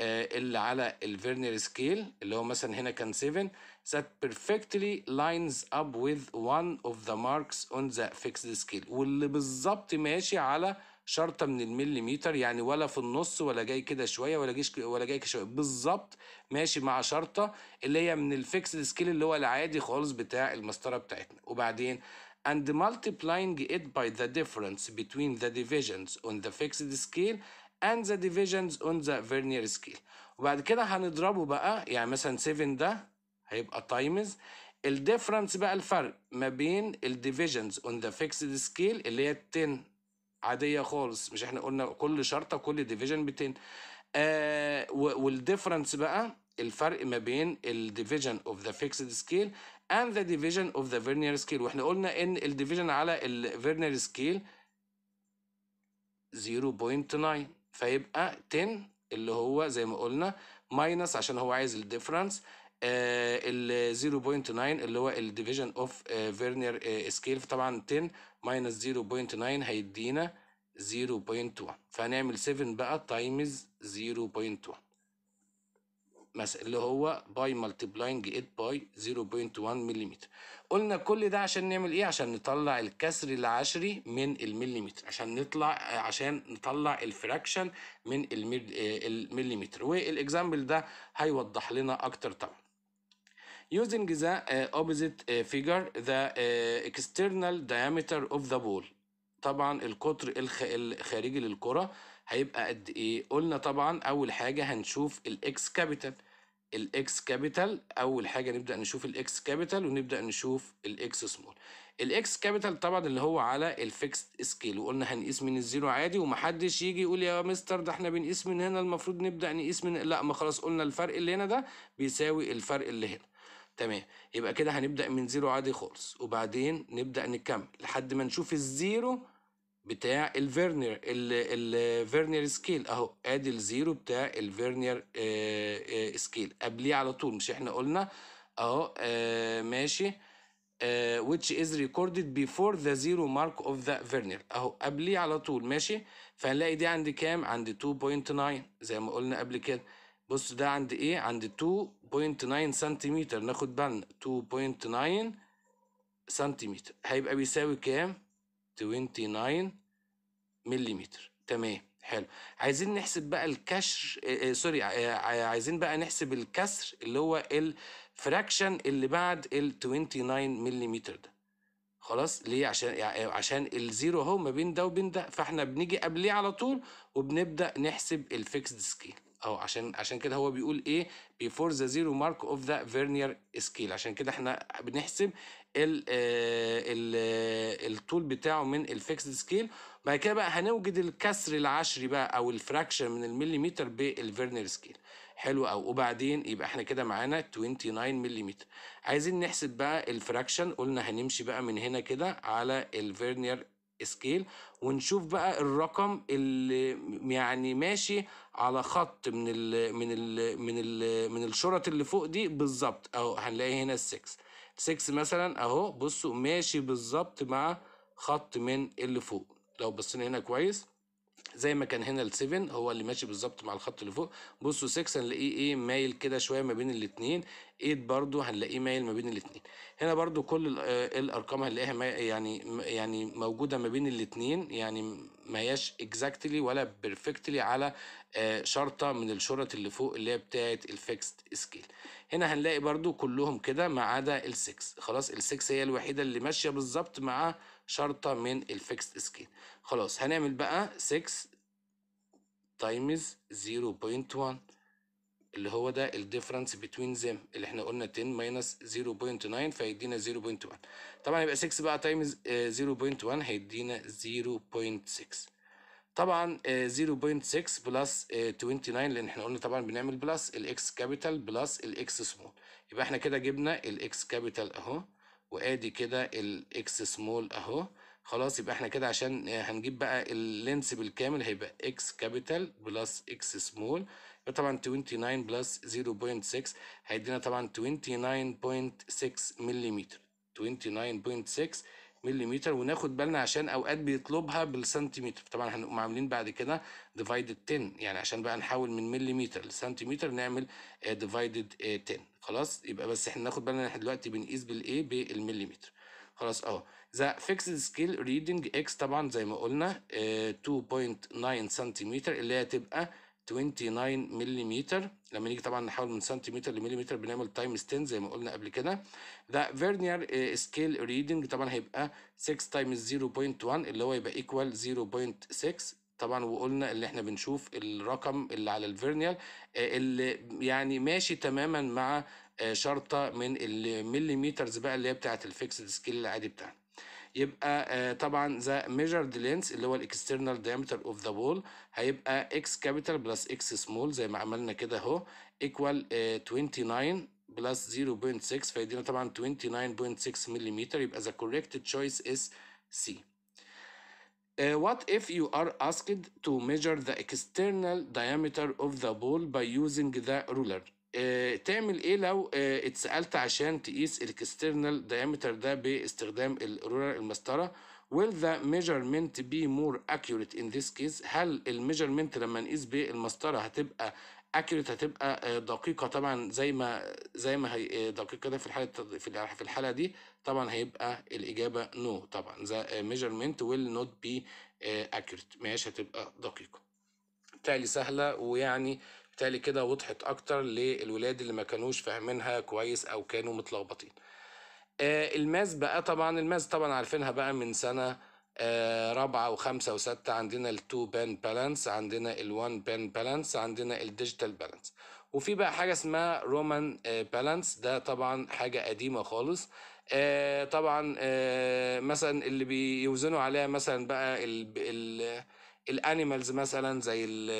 آه، اللي على الفيرنير سكيل اللي هو مثلا هنا كان 7 that perfectly lines up with one of the marks on the fixed scale واللي بالظبط ماشي على شرطه من المليمتر يعني ولا في النص ولا جاي كده شويه ولا جيش ولا جاي كده شويه بالظبط ماشي مع شرطه اللي هي من الفيكسد سكيل اللي هو العادي خالص بتاع المسطره بتاعتنا وبعدين and multiplying it by the difference between the divisions on the fixed scale and the divisions on the vernier scale وبعد كده هنضربه بقى يعني مثلا 7 ده هيبقى تايمز الديفرنس بقى الفرق ما بين الديفيجنز اون ذا فيكسد سكيل اللي هي 10 عاديه خالص مش احنا قلنا كل شرطه كل ديفيجن ب 10 آه والديفرنس بقى الفرق ما بين الديفيجن اوف ذا فيكسد سكيل اند ذا ديفيجن اوف ذا فيرنير سكيل واحنا قلنا ان الديفيجن على الفيرنير سكيل 0.9 فيبقى 10 اللي هو زي ما قلنا ماينس عشان هو عايز الديفرنس آه، ال 0.9 اللي هو الديفيجن اوف فيرنير سكيل طبعا 10 ماينس 0.9 هيدينا 0.1 فهنعمل 7 بقى تايمز 0.1 اللي هو باي ملتبلاينج 8 باي 0.1 ملم قلنا كل ده عشان نعمل ايه عشان نطلع الكسر العشري من المليمتر عشان نطلع عشان نطلع الفراكشن من المليمتر والاكزامبل ده هيوضح لنا اكتر طبعا using the uh, opposite uh, figure the uh, external diameter of the ball طبعا القطر الخ... الخارجي للكرة هيبقى قد ايه قلنا طبعا اول حاجة هنشوف الاكس كابيتال الاكس كابيتال اول حاجه نبدا نشوف الاكس كابيتال ونبدا نشوف الاكس سمول الاكس كابيتال طبعا اللي هو على الفيكست سكيل وقلنا هنقيس من الزيرو عادي ومحدش يجي يقول يا مستر ده احنا بنقيس من هنا المفروض نبدا نقيس من لا ما خلاص قلنا الفرق اللي هنا ده بيساوي الفرق اللي هنا تمام يبقى كده هنبدا من زيرو عادي خالص وبعدين نبدا نكمل لحد ما نشوف الزيرو بتاع الفيرنير الفيرنير سكيل اهو ادي الزيرو بتاع الفيرنير سكيل آه، آه، قبليه على طول مش احنا قلنا اهو آه، ماشي Uh, which is recorded before the zero mark of the vernier اهو قبليه على طول ماشي فهنلاقي دي عند كام عند 2.9 زي ما قلنا قبل كده بص ده عند ايه عند 2.9 سنتيمتر ناخد بالنا 2.9 سنتيمتر هيبقى بيساوي كام 29 ملم تمام حلو عايزين نحسب بقى الكشر آه, آه، سوري آه،, آه عايزين بقى نحسب الكسر اللي هو الفراكشن اللي بعد ال 29 ملم ده خلاص ليه عشان يعني عشان الزيرو اهو ما بين ده وبين ده فاحنا بنيجي قبليه على طول وبنبدا نحسب الفيكسد سكيل اهو عشان عشان كده هو بيقول ايه بيفور ذا زيرو مارك اوف ذا فيرنير سكيل عشان كده احنا بنحسب ال آه، ال آه، الطول بتاعه من الفيكسد سكيل بعد كده بقى هنوجد الكسر العشري بقى او الفراكشن من المليمتر بالفيرنر سكيل حلو قوي وبعدين يبقى احنا كده معانا 29 ملم عايزين نحسب بقى الفراكشن قلنا هنمشي بقى من هنا كده على الفيرنير سكيل ونشوف بقى الرقم اللي يعني ماشي على خط من الـ من الـ من الـ من الشرط اللي فوق دي بالظبط اهو هنلاقي هنا ال 6 6 مثلا اهو بصوا ماشي بالظبط مع خط من اللي فوق لو بصينا هنا كويس زي ما كان هنا ال 7 هو اللي ماشي بالظبط مع الخط اللي فوق بصوا 6 هنلاقيه ايه مايل كده شويه ما بين الاثنين 8 برضو هنلاقيه مايل ما بين الاثنين هنا برضو كل آه، الارقام هنلاقيها يعني يعني موجوده ما بين الاثنين يعني ما هياش اكزاكتلي ولا بيرفكتلي على آه، شرطه من الشرط اللي فوق اللي هي بتاعه الفيكست سكيل هنا هنلاقي برضو كلهم كده ما عدا ال6 خلاص ال6 هي الوحيده اللي ماشيه بالظبط مع شرطه من الفيكست سكيل خلاص هنعمل بقى 6 تايمز 0.1 اللي هو ده الديفرنس بتوين them اللي احنا قلنا 10 ماينس 0.9 فيدينا 0.1 طبعا يبقى 6 بقى تايمز آه، 0.1 هيدينا 0.6 طبعا 0.6 بلس 29 لان احنا قلنا طبعا بنعمل بلس الاكس كابيتال بلس الاكس سمول يبقى احنا كده جبنا الاكس كابيتال اهو وادي كده الاكس سمول اهو خلاص يبقى احنا كده عشان آه، هنجيب بقى اللينس بالكامل هيبقى اكس كابيتال بلس اكس سمول طبعا 29 بلس 0.6 هيدينا طبعا 29.6 ملم 29.6 ملم وناخد بالنا عشان اوقات بيطلبها بالسنتيمتر طبعا هنقوم عاملين بعد كده ديفايدد 10 يعني عشان بقى نحول من مليمتر لسنتيمتر نعمل ديفايدد آه، 10 آه، خلاص يبقى بس احنا ناخد بالنا احنا دلوقتي بنقيس بالايه بالمليمتر خلاص اه ذا فيكسد سكيل ريدنج اكس طبعا زي ما قلنا 2.9 آه، سنتيمتر اللي هي تبقى 29 ملم لما نيجي طبعا نحول من سنتيمتر لمليمتر بنعمل تايم 10 زي ما قلنا قبل كده ده فيرنير سكيل ريدنج طبعا هيبقى 6 تايمز 0.1 اللي هو يبقى ايكوال 0.6 طبعا وقلنا ان احنا بنشوف الرقم اللي على الفيرنيال eh، اللي يعني ماشي تماما مع eh، شرطه من المليمترز بقى اللي هي بتاعه الفيكسد سكيل العادي بتاعنا يبقى طبعا ذا ميجرد لينس اللي هو الاكسترنال diameter اوف ذا وول هيبقى اكس كابيتال بلس اكس سمول زي ما عملنا كده اهو ايكوال 29 بلس 0.6 فيدينا طبعا 29.6 ملم يبقى the correct choice is C. Uh, what if you are asked to measure the external diameter of the ball by using the ruler? آه، تعمل ايه لو آه، اتسالت عشان تقيس الاكسترنال دايمتر ده باستخدام الرولر المسطره will the measurement be more accurate in this case هل الميجرمنت لما نقيس بالمسطره هتبقى accurate هتبقى آه، دقيقه طبعا زي ما زي ما هي دقيقه ده في الحاله في الحاله دي طبعا هيبقى الاجابه نو no طبعا the measurement will not be accurate مش هتبقى دقيقه بالتالي سهله ويعني بالتالي كده وضحت اكتر للولاد اللي ما كانوش فاهمينها كويس او كانوا متلخبطين آه، الماس بقى طبعا الماس طبعا عارفينها بقى من سنه آه، رابعة وخمسة وستة عندنا التو بان بالانس عندنا الوان بان بالانس عندنا الديجيتال بالانس وفي بقى حاجة اسمها رومان آه، بالانس ده طبعا حاجة قديمة خالص طبعا مثلا اللي بيوزنوا عليها مثلا بقى الانيمالز مثلا زي ال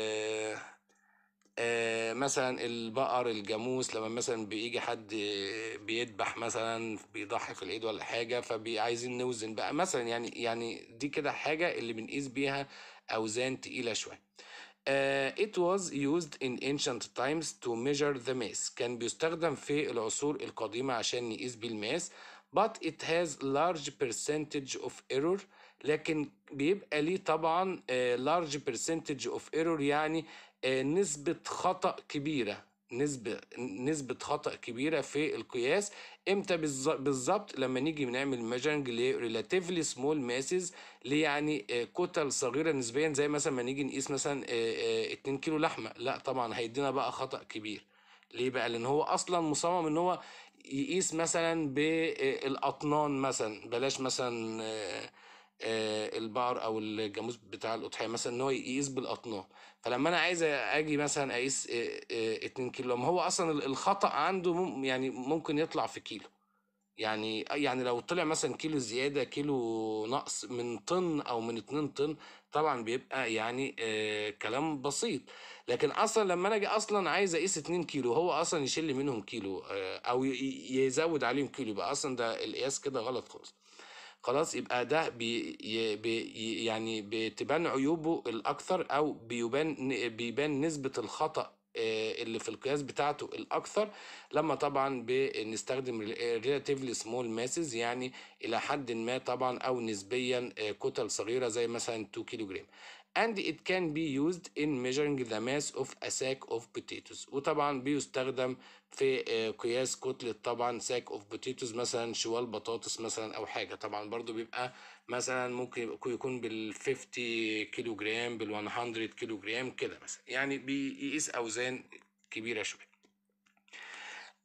آه، مثلا البقر الجاموس لما مثلا بيجي حد آه، بيذبح مثلا بيضحي في العيد ولا حاجه فبيعايزين نوزن بقى مثلا يعني يعني دي كده حاجه اللي بنقيس بيها اوزان تقيله شويه Uh, it was used in ancient times to measure the mass كان بيستخدم في العصور القديمة عشان نقيس بيه الماس but it has large percentage of error لكن بيبقى ليه طبعا uh, large percentage of error يعني آه، نسبة خطأ كبيرة نسبة نسبة خطأ كبيرة في القياس امتى بالظبط لما نيجي بنعمل ميجرنج ريلاتيفلي سمول ماسز ليعني كتل صغيرة نسبيا زي مثلا ما نيجي نقيس مثلا 2 آه، آه، كيلو لحمة لا طبعا هيدينا بقى خطأ كبير ليه بقى لان هو اصلا مصمم ان هو يقيس مثلا بالاطنان مثلا بلاش مثلا آه، البعر او الجاموس بتاع الاضحيه مثلا ان هو يقيس بالاطنان فلما انا عايز اجي مثلا اقيس 2 آه، آه، كيلو ما هو اصلا الخطا عنده يعني ممكن يطلع في كيلو يعني يعني لو طلع مثلا كيلو زياده كيلو نقص من طن او من 2 طن طبعا بيبقى يعني آه كلام بسيط لكن اصلا لما انا اجي اصلا عايز اقيس 2 كيلو هو اصلا يشيل منهم كيلو آه او يزود عليهم كيلو يبقى اصلا ده القياس كده غلط خالص خلاص يبقى ده بي بي يعني بتبان عيوبه الاكثر او بيبان بيبان نسبه الخطا آه، اللي في القياس بتاعته الاكثر لما طبعا بنستخدم آه، relatively small masses يعني الى حد ما طبعا او نسبيا آه، كتل صغيره زي مثلا 2 كيلو جرام and it can be used in measuring the mass of a sack of potatoes وطبعا بيستخدم في آه، قياس كتلة طبعا sack of potatoes مثلا شوال بطاطس مثلا أو حاجة طبعا برضو بيبقى مثلا ممكن يكون بال 50 كيلو جرام بال 100 كيلو جرام كده مثلا يعني بيقيس أوزان كبيرة شوية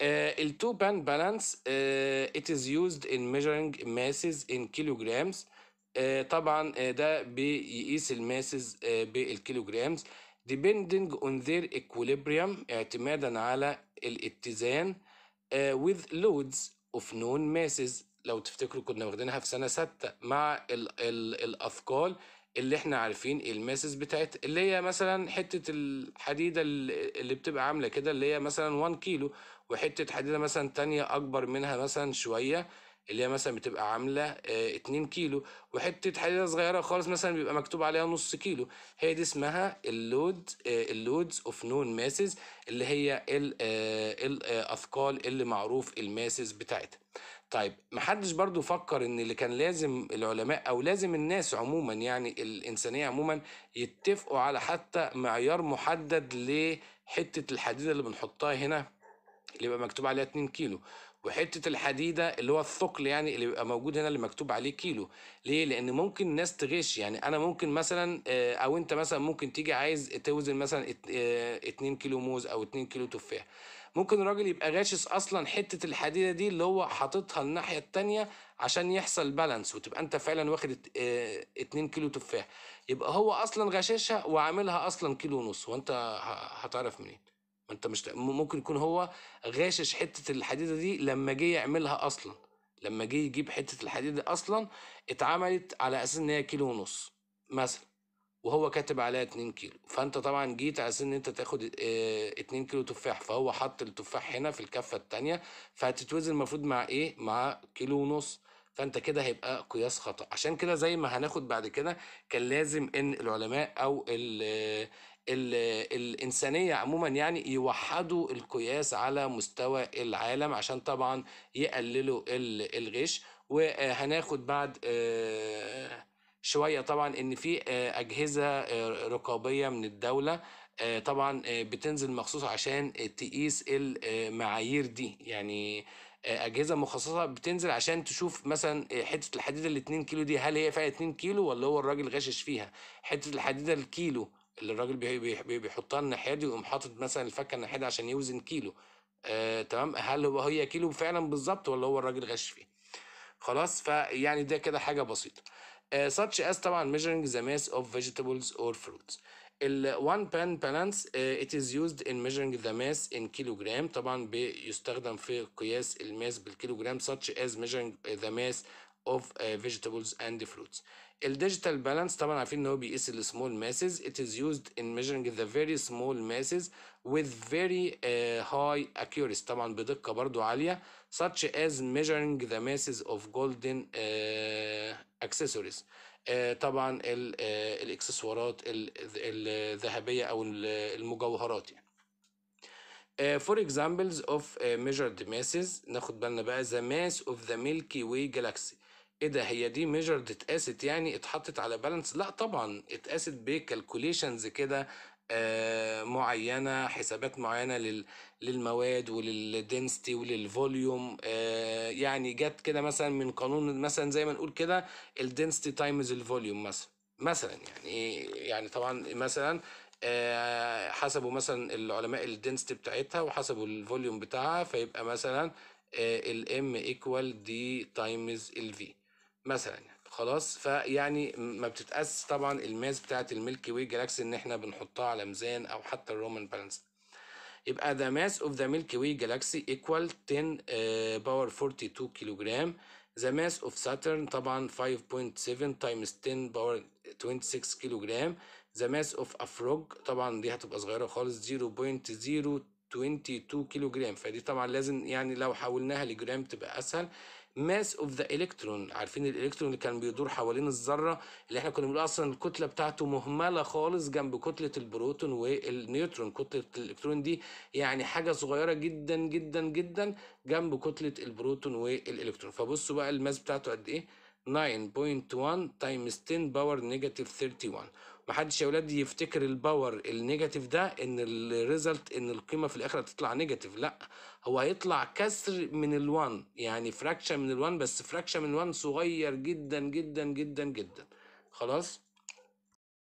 التو بان بالانس it is used in measuring masses in kilograms آه، طبعا آه، ده بيقيس الماسز آه، بالكيلوجرامز depending on their equilibrium اعتمادا على الاتزان with loads of known masses لو تفتكروا كنا واخدينها في سنة ستة مع الـ الـ الأثقال اللي احنا عارفين الماسز بتاعتها اللي هي مثلا حتة الحديدة اللي بتبقى عاملة كده اللي هي مثلا 1 كيلو وحتة حديدة مثلا تانية أكبر منها مثلا شوية اللي هي مثلا بتبقى عامله 2 آه، كيلو وحته حديده صغيره خالص مثلا بيبقى مكتوب عليها نص كيلو هي دي اسمها اللود آه، اللودز اوف نون ماسز اللي هي الاثقال آه، اللي معروف الماسز بتاعتها طيب محدش برضو فكر ان اللي كان لازم العلماء او لازم الناس عموما يعني الانسانيه عموما يتفقوا على حتى معيار محدد لحته الحديده اللي بنحطها هنا اللي يبقى مكتوب عليها 2 كيلو وحته الحديده اللي هو الثقل يعني اللي بيبقى موجود هنا اللي مكتوب عليه كيلو ليه لان ممكن الناس تغش يعني انا ممكن مثلا آه، او انت مثلا ممكن تيجي عايز توزن مثلا 2 آه، كيلو موز او 2 كيلو تفاح ممكن الراجل يبقى غاشس اصلا حته الحديده دي اللي هو حاططها الناحيه التانية عشان يحصل بالانس وتبقى انت فعلا واخد 2 آه، كيلو تفاح يبقى هو اصلا غشاشها وعاملها اصلا كيلو ونص وانت هتعرف منين انت مش ممكن يكون هو غاشش حته الحديده دي لما جه يعملها اصلا لما جه يجيب حته الحديده اصلا اتعملت على اساس ان هي كيلو ونص مثلا وهو كاتب عليها 2 كيلو فانت طبعا جيت على اساس ان انت تاخد 2 آه، كيلو تفاح فهو حط التفاح هنا في الكفه الثانيه فهتتوزن المفروض مع ايه مع كيلو ونص فانت كده هيبقى قياس خطا عشان كده زي ما هناخد بعد كده كان لازم ان العلماء او الإنسانية عموما يعني يوحدوا القياس على مستوى العالم عشان طبعا يقللوا الغش وهناخد بعد آه، شوية طبعا إن في آه، أجهزة آه، رقابية من الدولة طبعا بتنزل مخصوص عشان تقيس المعايير دي يعني اجهزه مخصصه بتنزل عشان تشوف مثلا حته الحديده ال 2 كيلو دي هل هي فعلا 2 كيلو ولا هو الراجل غشش فيها حته الحديده الكيلو اللي الراجل بيحطها الناحيه دي ويقوم حاطط مثلا الفكه الناحيه دي عشان يوزن كيلو آه، تمام هل هو هي كيلو فعلا بالظبط ولا هو الراجل غش فيه خلاص فيعني ده كده حاجه بسيطه آه، such as طبعا measuring the mass of vegetables or fruits ال one pan balance uh, آه، it is used in measuring the mass in kilogram طبعا بيستخدم في قياس الماس بالكيلوجرام such as measuring the mass of vegetables and fruits. The digital balance, طبعا عارفين ان هو بيقيس small masses. It is used in measuring the very small masses with very high accuracy طبعا بدقه برضو عاليه such as measuring the masses of golden uh, accessories uh, طبعا ال, uh, الاكسسوارات الذهبيه او المجوهرات يعني for examples of measured masses ناخد بالنا بقى the mass of the Milky Way galaxy ايه ده هي دي ميجرد اتقاست يعني اتحطت على بالانس لا طبعا اتقاست بكالكوليشنز كده آه، معينه حسابات معينه للمواد وللدنستي وللفوليوم آه، يعني جت كده مثلا من قانون مثلا زي ما نقول كده الدنستي تايمز الفوليوم مثلا مثلا يعني إيه؟ يعني طبعا مثلا آه، حسبوا مثلا العلماء الدنستي بتاعتها وحسبوا الفوليوم بتاعها فيبقى مثلا الام ايكوال دي تايمز الفي مثلا يعني، خلاص فيعني ما بتتقاس طبعا الماس بتاعت الميلكي واي جالاكسي ان احنا بنحطها على ميزان او حتى الرومان بالانس يبقى ذا ماس اوف ذا ميلكي واي جالاكسي ايكوال 10 باور 42 كيلوغرام ذا ماس اوف ساترن طبعا 5.7 تايمز 10 باور 26 كيلوغرام ذا ماس اوف افروج طبعا دي هتبقى صغيره خالص 0.022 كيلوغرام فدي طبعا لازم يعني لو حولناها لجرام تبقى اسهل ماس اوف ذا الكترون عارفين الالكترون اللي كان بيدور حوالين الذره اللي احنا كنا بنقول اصلا الكتله بتاعته مهمله خالص جنب كتله البروتون والنيوترون كتله الالكترون دي يعني حاجه صغيره جدا جدا جدا جنب كتله البروتون والالكترون فبصوا بقى الماس بتاعته قد ايه 9.1 تايمز 10 باور نيجاتيف 31 محدش يا ولاد يفتكر الباور النيجاتيف ده ان الريزلت ان القيمه في الاخر هتطلع نيجاتيف لا هو هيطلع كسر من ال1 يعني فراكشن من ال1 بس فراكشن من ال1 صغير جدا جدا جدا جدا خلاص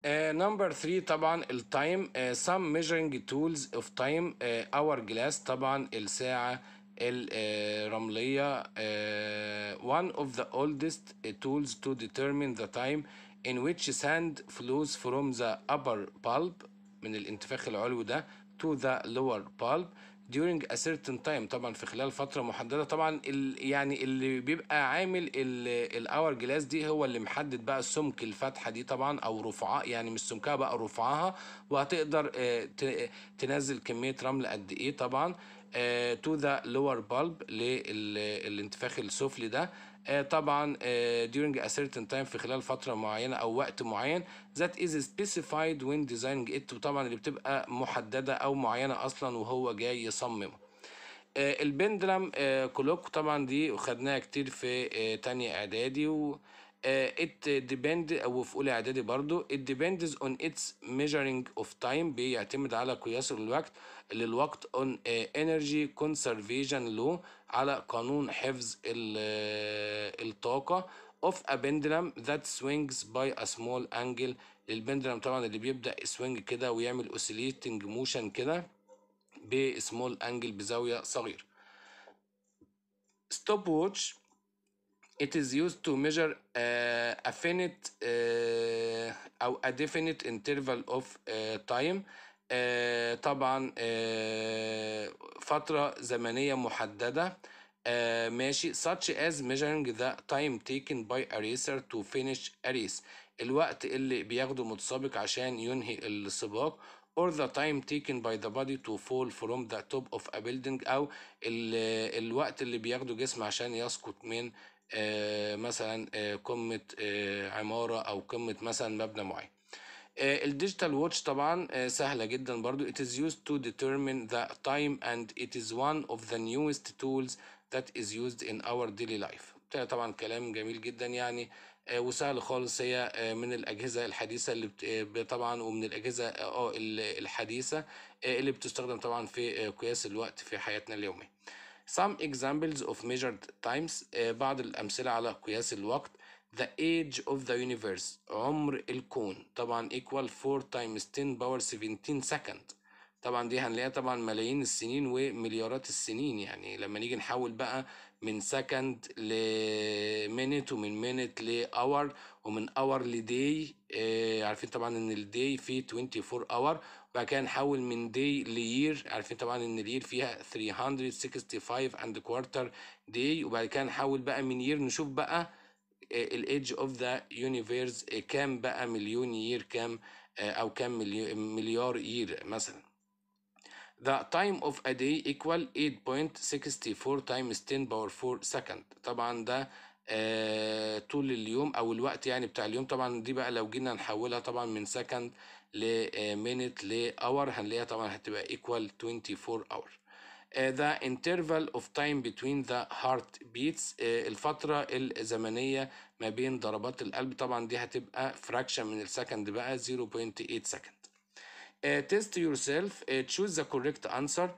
نمبر uh, 3 طبعا التايم آه، uh, some measuring tools of time uh, آه، hour glass طبعا الساعه الرمليه آه، uh, one of the oldest tools to determine the time in which sand flows from the upper pulp من الانتفاخ العلوي ده to the lower pulp during a certain time طبعا في خلال فترة محددة طبعا ال يعني اللي بيبقى عامل الاور جلاس دي هو اللي محدد بقى سمك الفتحة دي طبعا او رفعها يعني مش سمكها بقى رفعها وهتقدر آه، تنزل كمية رمل قد ايه طبعا آه، to the lower bulb للانتفاخ السفلي ده آه، طبعا آه، during a certain time في خلال فترة معينة أو وقت معين that is specified when designing it وطبعا اللي بتبقى محددة أو معينة أصلا وهو جاي يصممه آه، البندلم كلوك طبعا دي خدناها كتير في تانية اعدادي و ات آه، ديبند او في اولى اعدادي برضو it depends on its measuring of time بيعتمد على قياس الوقت للوقت on energy conservation law على قانون حفظ آه، الطاقة of a pendulum that swings by a small angle البندلم طبعا اللي بيبدأ swing كده ويعمل oscillating motion كده بسمول انجل بزاوية صغيرة ووتش It is used to measure uh, a finite uh, أو a definite interval of uh, time uh, طبعا uh, فترة زمنية محددة uh, ماشي such as measuring the time taken by a racer to finish a race الوقت اللي بياخده متسابق عشان ينهي السباق or the time taken by the body to fall from the top of a building أو الوقت اللي بياخده جسم عشان يسقط من آه، مثلا آه، قمه آه، عماره او قمه مثلا مبنى معين الديجيتال ووتش طبعا سهله جدا برضو it is used to determine the time and it is one of the newest tools that is used in our daily life طبعا كلام جميل جدا يعني وسهل خالص هي من الاجهزه الحديثه اللي طبعا ومن الاجهزه اه الحديثه اللي بتستخدم طبعا في قياس الوقت في حياتنا اليوميه Some examples of measured times uh, بعض الأمثلة على قياس الوقت The age of the universe عمر الكون طبعا equal 4 times 10 power 17 second طبعا دي هنلاقيها طبعا ملايين السنين ومليارات السنين يعني لما نيجي نحول بقى من سكند لمينت ومن مينت لاور ومن اور لدي آه، عارفين طبعا ان الدي فيه 24 اور بعد كده نحول من day لير عارفين طبعا ان الير فيها 365 and quarter day وبعد كده نحول بقى من year نشوف بقى الايدج اوف ذا يونيفيرس كام بقى مليون يير كام آه، او كام مليار يير مثلا The time of a day equal 8.64 times 10 power 4 second طبعا ده آه طول اليوم او الوقت يعني بتاع اليوم طبعا دي بقى لو جينا نحولها طبعا من سكند لمينت لاور هنلاقيها طبعا هتبقى ايكوال 24 اور ذا interval of time between the heart beats الفترة الزمنية ما بين ضربات القلب طبعا دي هتبقى fraction من السكند بقى 0.8 second test yourself choose the correct answer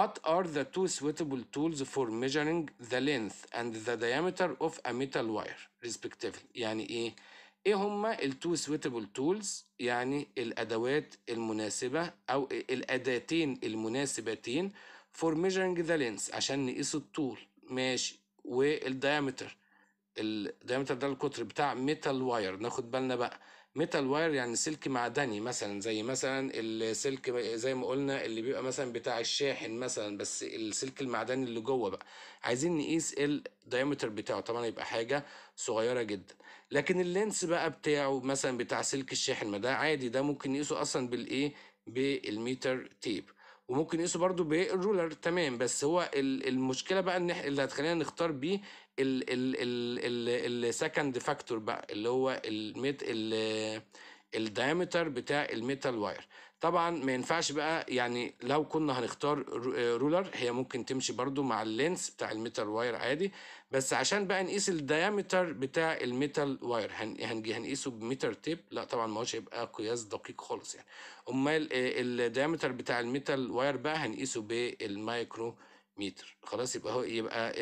What are the two suitable tools for measuring the length and the diameter of a metal wire respectively يعني ايه ايه هما التو سويتبل تولز يعني الادوات المناسبه او الاداتين المناسبتين فور ميجرنج ذا لينس عشان نقيس الطول ماشي والديامتر الديامتر ده القطر بتاع ميتال واير ناخد بالنا بقى ميتال واير يعني سلك معدني مثلا زي مثلا السلك زي ما قلنا اللي بيبقى مثلا بتاع الشاحن مثلا بس السلك المعدني اللي جوه بقى عايزين نقيس الدايمتر بتاعه طبعا يبقى حاجه صغيره جدا لكن اللينس بقى بتاعه مثلا بتاع سلك الشاحن ما ده عادي ده ممكن نقيسه اصلا بالايه بالميتر تيب وممكن يقيسه برضو بالرولر تمام بس هو المشكله بقى ان اللي هتخلينا نختار بيه السكند فاكتور بقى اللي هو الميت الدايمتر بتاع الميتال واير طبعا ما ينفعش بقى يعني لو كنا هنختار آه، رولر هي ممكن تمشي برضو مع اللينس بتاع الميتال واير عادي بس عشان بقى نقيس الديامتر بتاع الميتال واير هنجي هنقيسه بميتر تيب لا طبعا ما هوش هيبقى قياس دقيق خالص يعني امال آه، الديامتر بتاع الميتال واير بقى هنقيسه بالمايكرو متر خلاص يبقى هو يبقى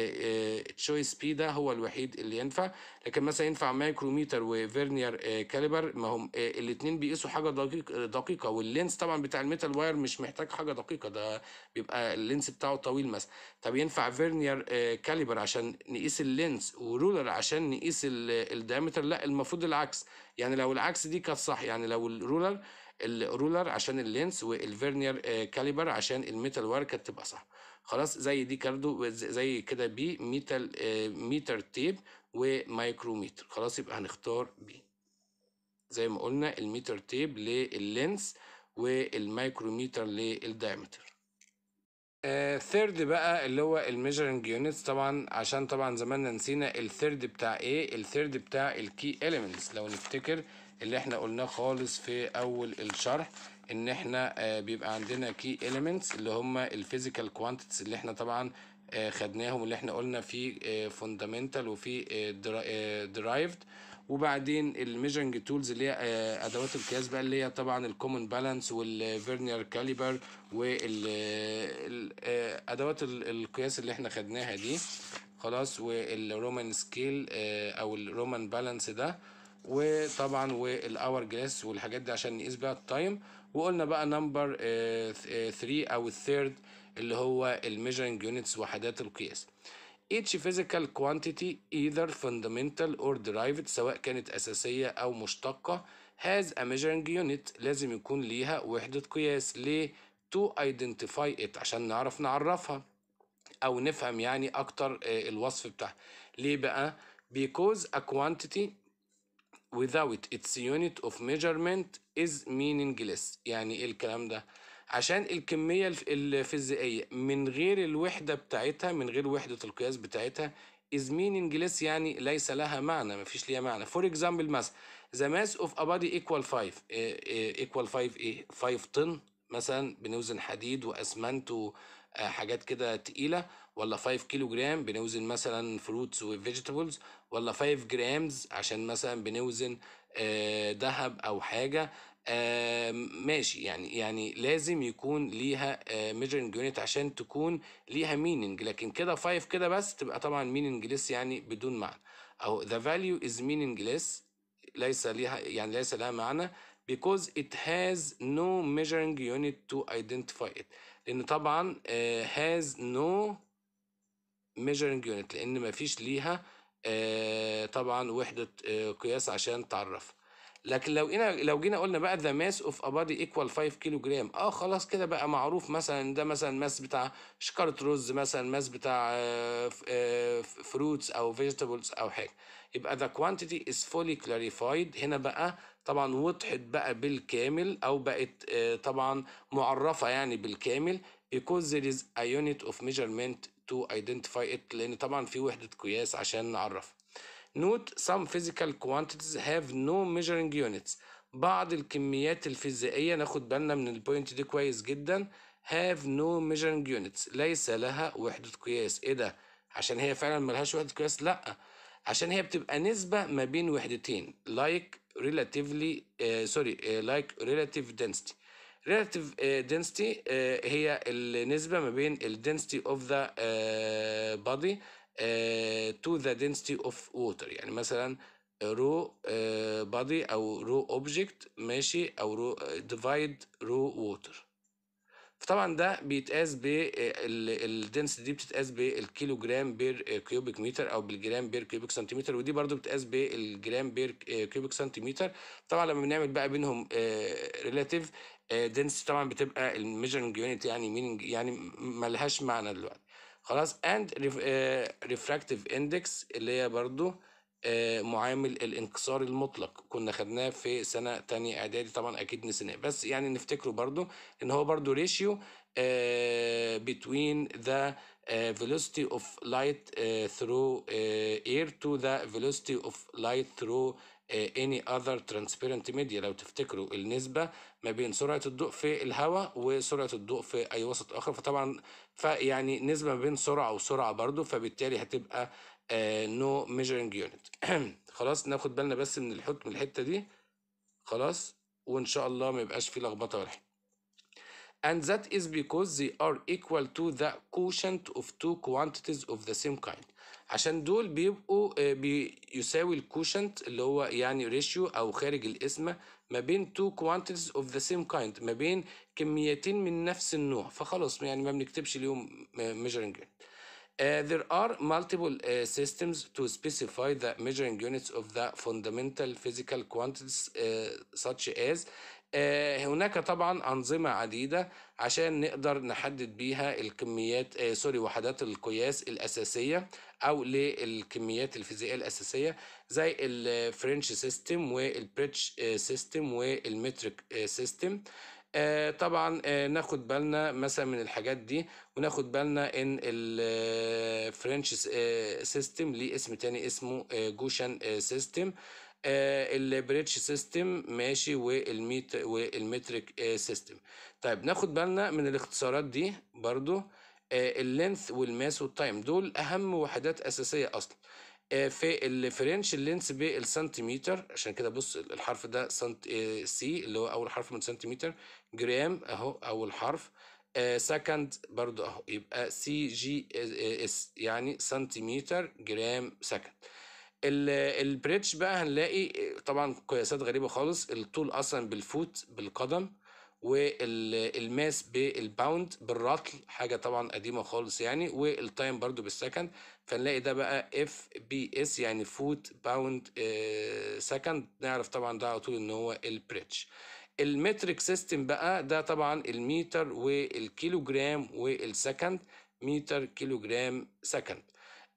التشويس آه، بي آه، ده هو الوحيد اللي ينفع لكن مثلا ينفع مايكروميتر وفيرنير كاليبر ما هم آه، الاثنين بيقيسوا حاجه دقيق دقيقه واللينس طبعا بتاع الميتال واير مش محتاج حاجه دقيقه ده بيبقى اللينس بتاعه طويل مثلا طب ينفع فيرنير كاليبر عشان نقيس اللينس ورولر عشان نقيس الديامتر لا المفروض العكس يعني لو العكس دي كانت صح يعني لو الرولر الرولر عشان اللينس والفيرنير كاليبر عشان الميتال واير كانت تبقى صح خلاص زي دي كاردو زي كده بي ميتال آه، ميتر تيب ومايكروميتر خلاص يبقى هنختار بي زي ما قلنا الميتر تيب لللينس والمايكروميتر للدايمتر الثيرد آه، بقى اللي هو الميجرنج يونتس طبعا عشان طبعا زماننا نسينا الثيرد بتاع ايه الثيرد بتاع الكي اليمنتس لو نفتكر اللي احنا قلناه خالص في اول الشرح ان احنا آه، بيبقى عندنا كي اليمنتس اللي هم الفيزيكال كوانتيتس اللي احنا طبعا آه، خدناهم اللي احنا قلنا في فوندامنتال آه، وفي درايفد وبعدين الميجرنج تولز اللي هي ادوات القياس بقى اللي هي طبعا الكومن بالانس والفيرنير كاليبر والادوات القياس اللي احنا خدناها دي خلاص والرومان سكيل او الرومان بالانس ده وطبعا والاور جلاس والحاجات دي عشان نقيس بيها التايم وقلنا بقى نمبر 3 آه، آه، او الثيرد اللي هو الميجرنج يونتس وحدات القياس each physical quantity either fundamental or derived سواء كانت أساسية أو مشتقة has a measuring unit لازم يكون ليها وحدة قياس ليه to identify it عشان نعرف نعرفها أو نفهم يعني أكتر آه، الوصف بتاعها ليه بقى because a quantity without its unit of measurement is meaningless يعني ايه الكلام ده عشان الكمية الفيزيائية من غير الوحدة بتاعتها من غير وحدة القياس بتاعتها is meaningless يعني ليس لها معنى ما فيش ليها معنى for example مثلا the mass of a body equal 5 إيه، إيه، equal 5 ايه 5 طن مثلا بنوزن حديد واسمنت وحاجات آه، كده تقيلة ولا 5 كيلو جرام بنوزن مثلا فروتس وفيجيتابلز ولا 5 جرامز عشان مثلا بنوزن آه، ذهب او حاجه آه، ماشي يعني يعني لازم يكون ليها ميجرنج آه، يونت عشان تكون ليها ميننج لكن كده 5 كده بس تبقى طبعا ميننجليس ليس يعني بدون معنى او ذا فاليو از ميننجليس ليس ليها يعني ليس لها معنى because it has no measuring unit to identify it لان طبعا has no measuring unit لان مفيش ليها آه، طبعا وحده آه، قياس عشان تعرف لكن لو انا لو جينا قلنا بقى ذا ماس اوف ا بادي ايكوال 5 كيلو جرام اه خلاص كده بقى معروف مثلا ده مثلا ماس بتاع شكاره رز مثلا ماس بتاع آه، فروتس او فيجيتابلز او حاجه يبقى ذا كوانتيتي از فولي كلاريفايد هنا بقى طبعا وضحت بقى بالكامل او بقت طبعا معرفه يعني بالكامل because there is a unit of measurement to identify it لان طبعا في وحده قياس عشان نعرف note some physical quantities have no measuring units بعض الكميات الفيزيائيه ناخد بالنا من البوينت دي كويس جدا have no measuring units ليس لها وحده قياس ايه ده عشان هي فعلا ملهاش وحده قياس لا عشان هي بتبقى نسبه ما بين وحدتين like relatively سوري آه، uh, sorry, uh, like relative density relative uh, density uh, هي النسبة ما بين ال density of the uh, body to the density of water يعني مثلا رو بادي او رو اوبجكت ماشي او رو ديفايد رو ووتر فطبعا ده بيتقاس الدنسيتي دي بتتقاس بالكيلو جرام بير كيوبيك متر او بالجرام بير كيوبيك سنتيمتر ودي برضو بتتقاس بالجرام بير كيوبيك سنتيمتر طبعا لما بنعمل بقى بينهم ريلاتيف دنس آه، طبعا بتبقى الميجرنج يونت يعني مين يعني ملهاش معنى دلوقتي خلاص اند ريفراكتيف اندكس اللي هي برضو آه، معامل الانكسار المطلق كنا خدناه في سنة تانية اعدادي طبعا اكيد نسيناه بس يعني نفتكره برضو ان هو برضو ريشيو آه، between the velocity of light through air to the velocity of light through اني اذر ترانسبيرنت ميديا لو تفتكروا النسبه ما بين سرعه الضوء في الهواء وسرعه الضوء في اي وسط اخر فطبعا فيعني نسبه ما بين سرعه وسرعه برضو فبالتالي هتبقى نو ميجرنج يونت خلاص ناخد بالنا بس من الحكم من الحته دي خلاص وان شاء الله ما يبقاش في لخبطه ولا حاجه and that is because they are equal to the quotient of two quantities of the same kind عشان دول بيبقوا آه، بيساوي الكوشنت اللي هو يعني ريشيو او خارج القسمه ما بين تو كوانتيتيز اوف ذا سيم كايند ما بين كميتين من نفس النوع فخلاص يعني ما بنكتبش اليوم ميجرنج يونت Uh, there are multiple uh, systems to specify the measuring units of the fundamental physical quantities uh, such as هناك طبعا أنظمة عديدة عشان نقدر نحدد بيها الكميات سوري وحدات القياس الأساسية او للكميات الفيزيائيه الاساسيه زي الفرنش سيستم والبريتش سيستم والمتريك سيستم طبعا آه، ناخد بالنا مثلا من الحاجات دي وناخد بالنا ان الفرنش سيستم آه، آه، ليه اسم تاني اسمه جوشن سيستم البريتش سيستم ماشي والميت والمتريك سيستم طيب ناخد بالنا من الاختصارات دي برضو آه، اللينث والماس والتايم دول اهم وحدات اساسيه اصلا آه، في الفرنش اللينس بالسنتيمتر عشان كده بص الحرف ده سنت سي آه، اللي هو اول حرف من سنتيمتر جرام اهو اول حرف سكند برضو اهو يبقى سي جي اس يعني سنتيمتر جرام سكند البريتش بقى هنلاقي طبعا قياسات غريبه خالص الطول اصلا بالفوت بالقدم والماس بالباوند بالرطل حاجه طبعا قديمه خالص يعني والتايم برضو بالسكند فنلاقي ده بقى اف بي اس يعني فوت باوند آه، سكند نعرف طبعا ده على طول ان هو البريتش المترك سيستم بقى ده طبعا الميتر والكيلوجرام والسكند متر كيلوجرام سكند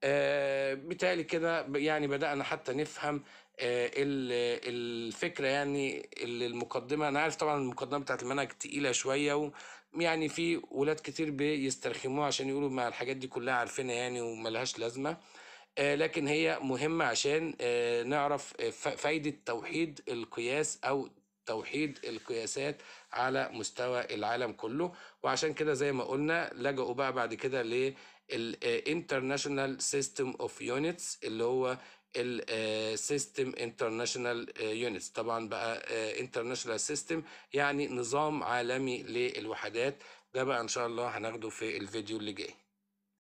آه بتالي كده يعني بدأنا حتى نفهم آه، الفكره يعني اللي المقدمه انا عارف طبعا المقدمه بتاعت المنهج تقيله شويه ويعني في ولاد كتير بيسترخموها عشان يقولوا ما الحاجات دي كلها عارفينها يعني وملهاش لازمه آه، لكن هي مهمه عشان آه، نعرف فايده توحيد القياس او توحيد القياسات على مستوى العالم كله وعشان كده زي ما قلنا لجأوا بقى بعد كده للانترناشونال سيستم اوف يونتس اللي هو السيستم انترناشونال يونتس طبعا بقى انترناشونال آه، سيستم يعني نظام عالمي للوحدات ده بقى ان شاء الله هناخده في الفيديو اللي جاي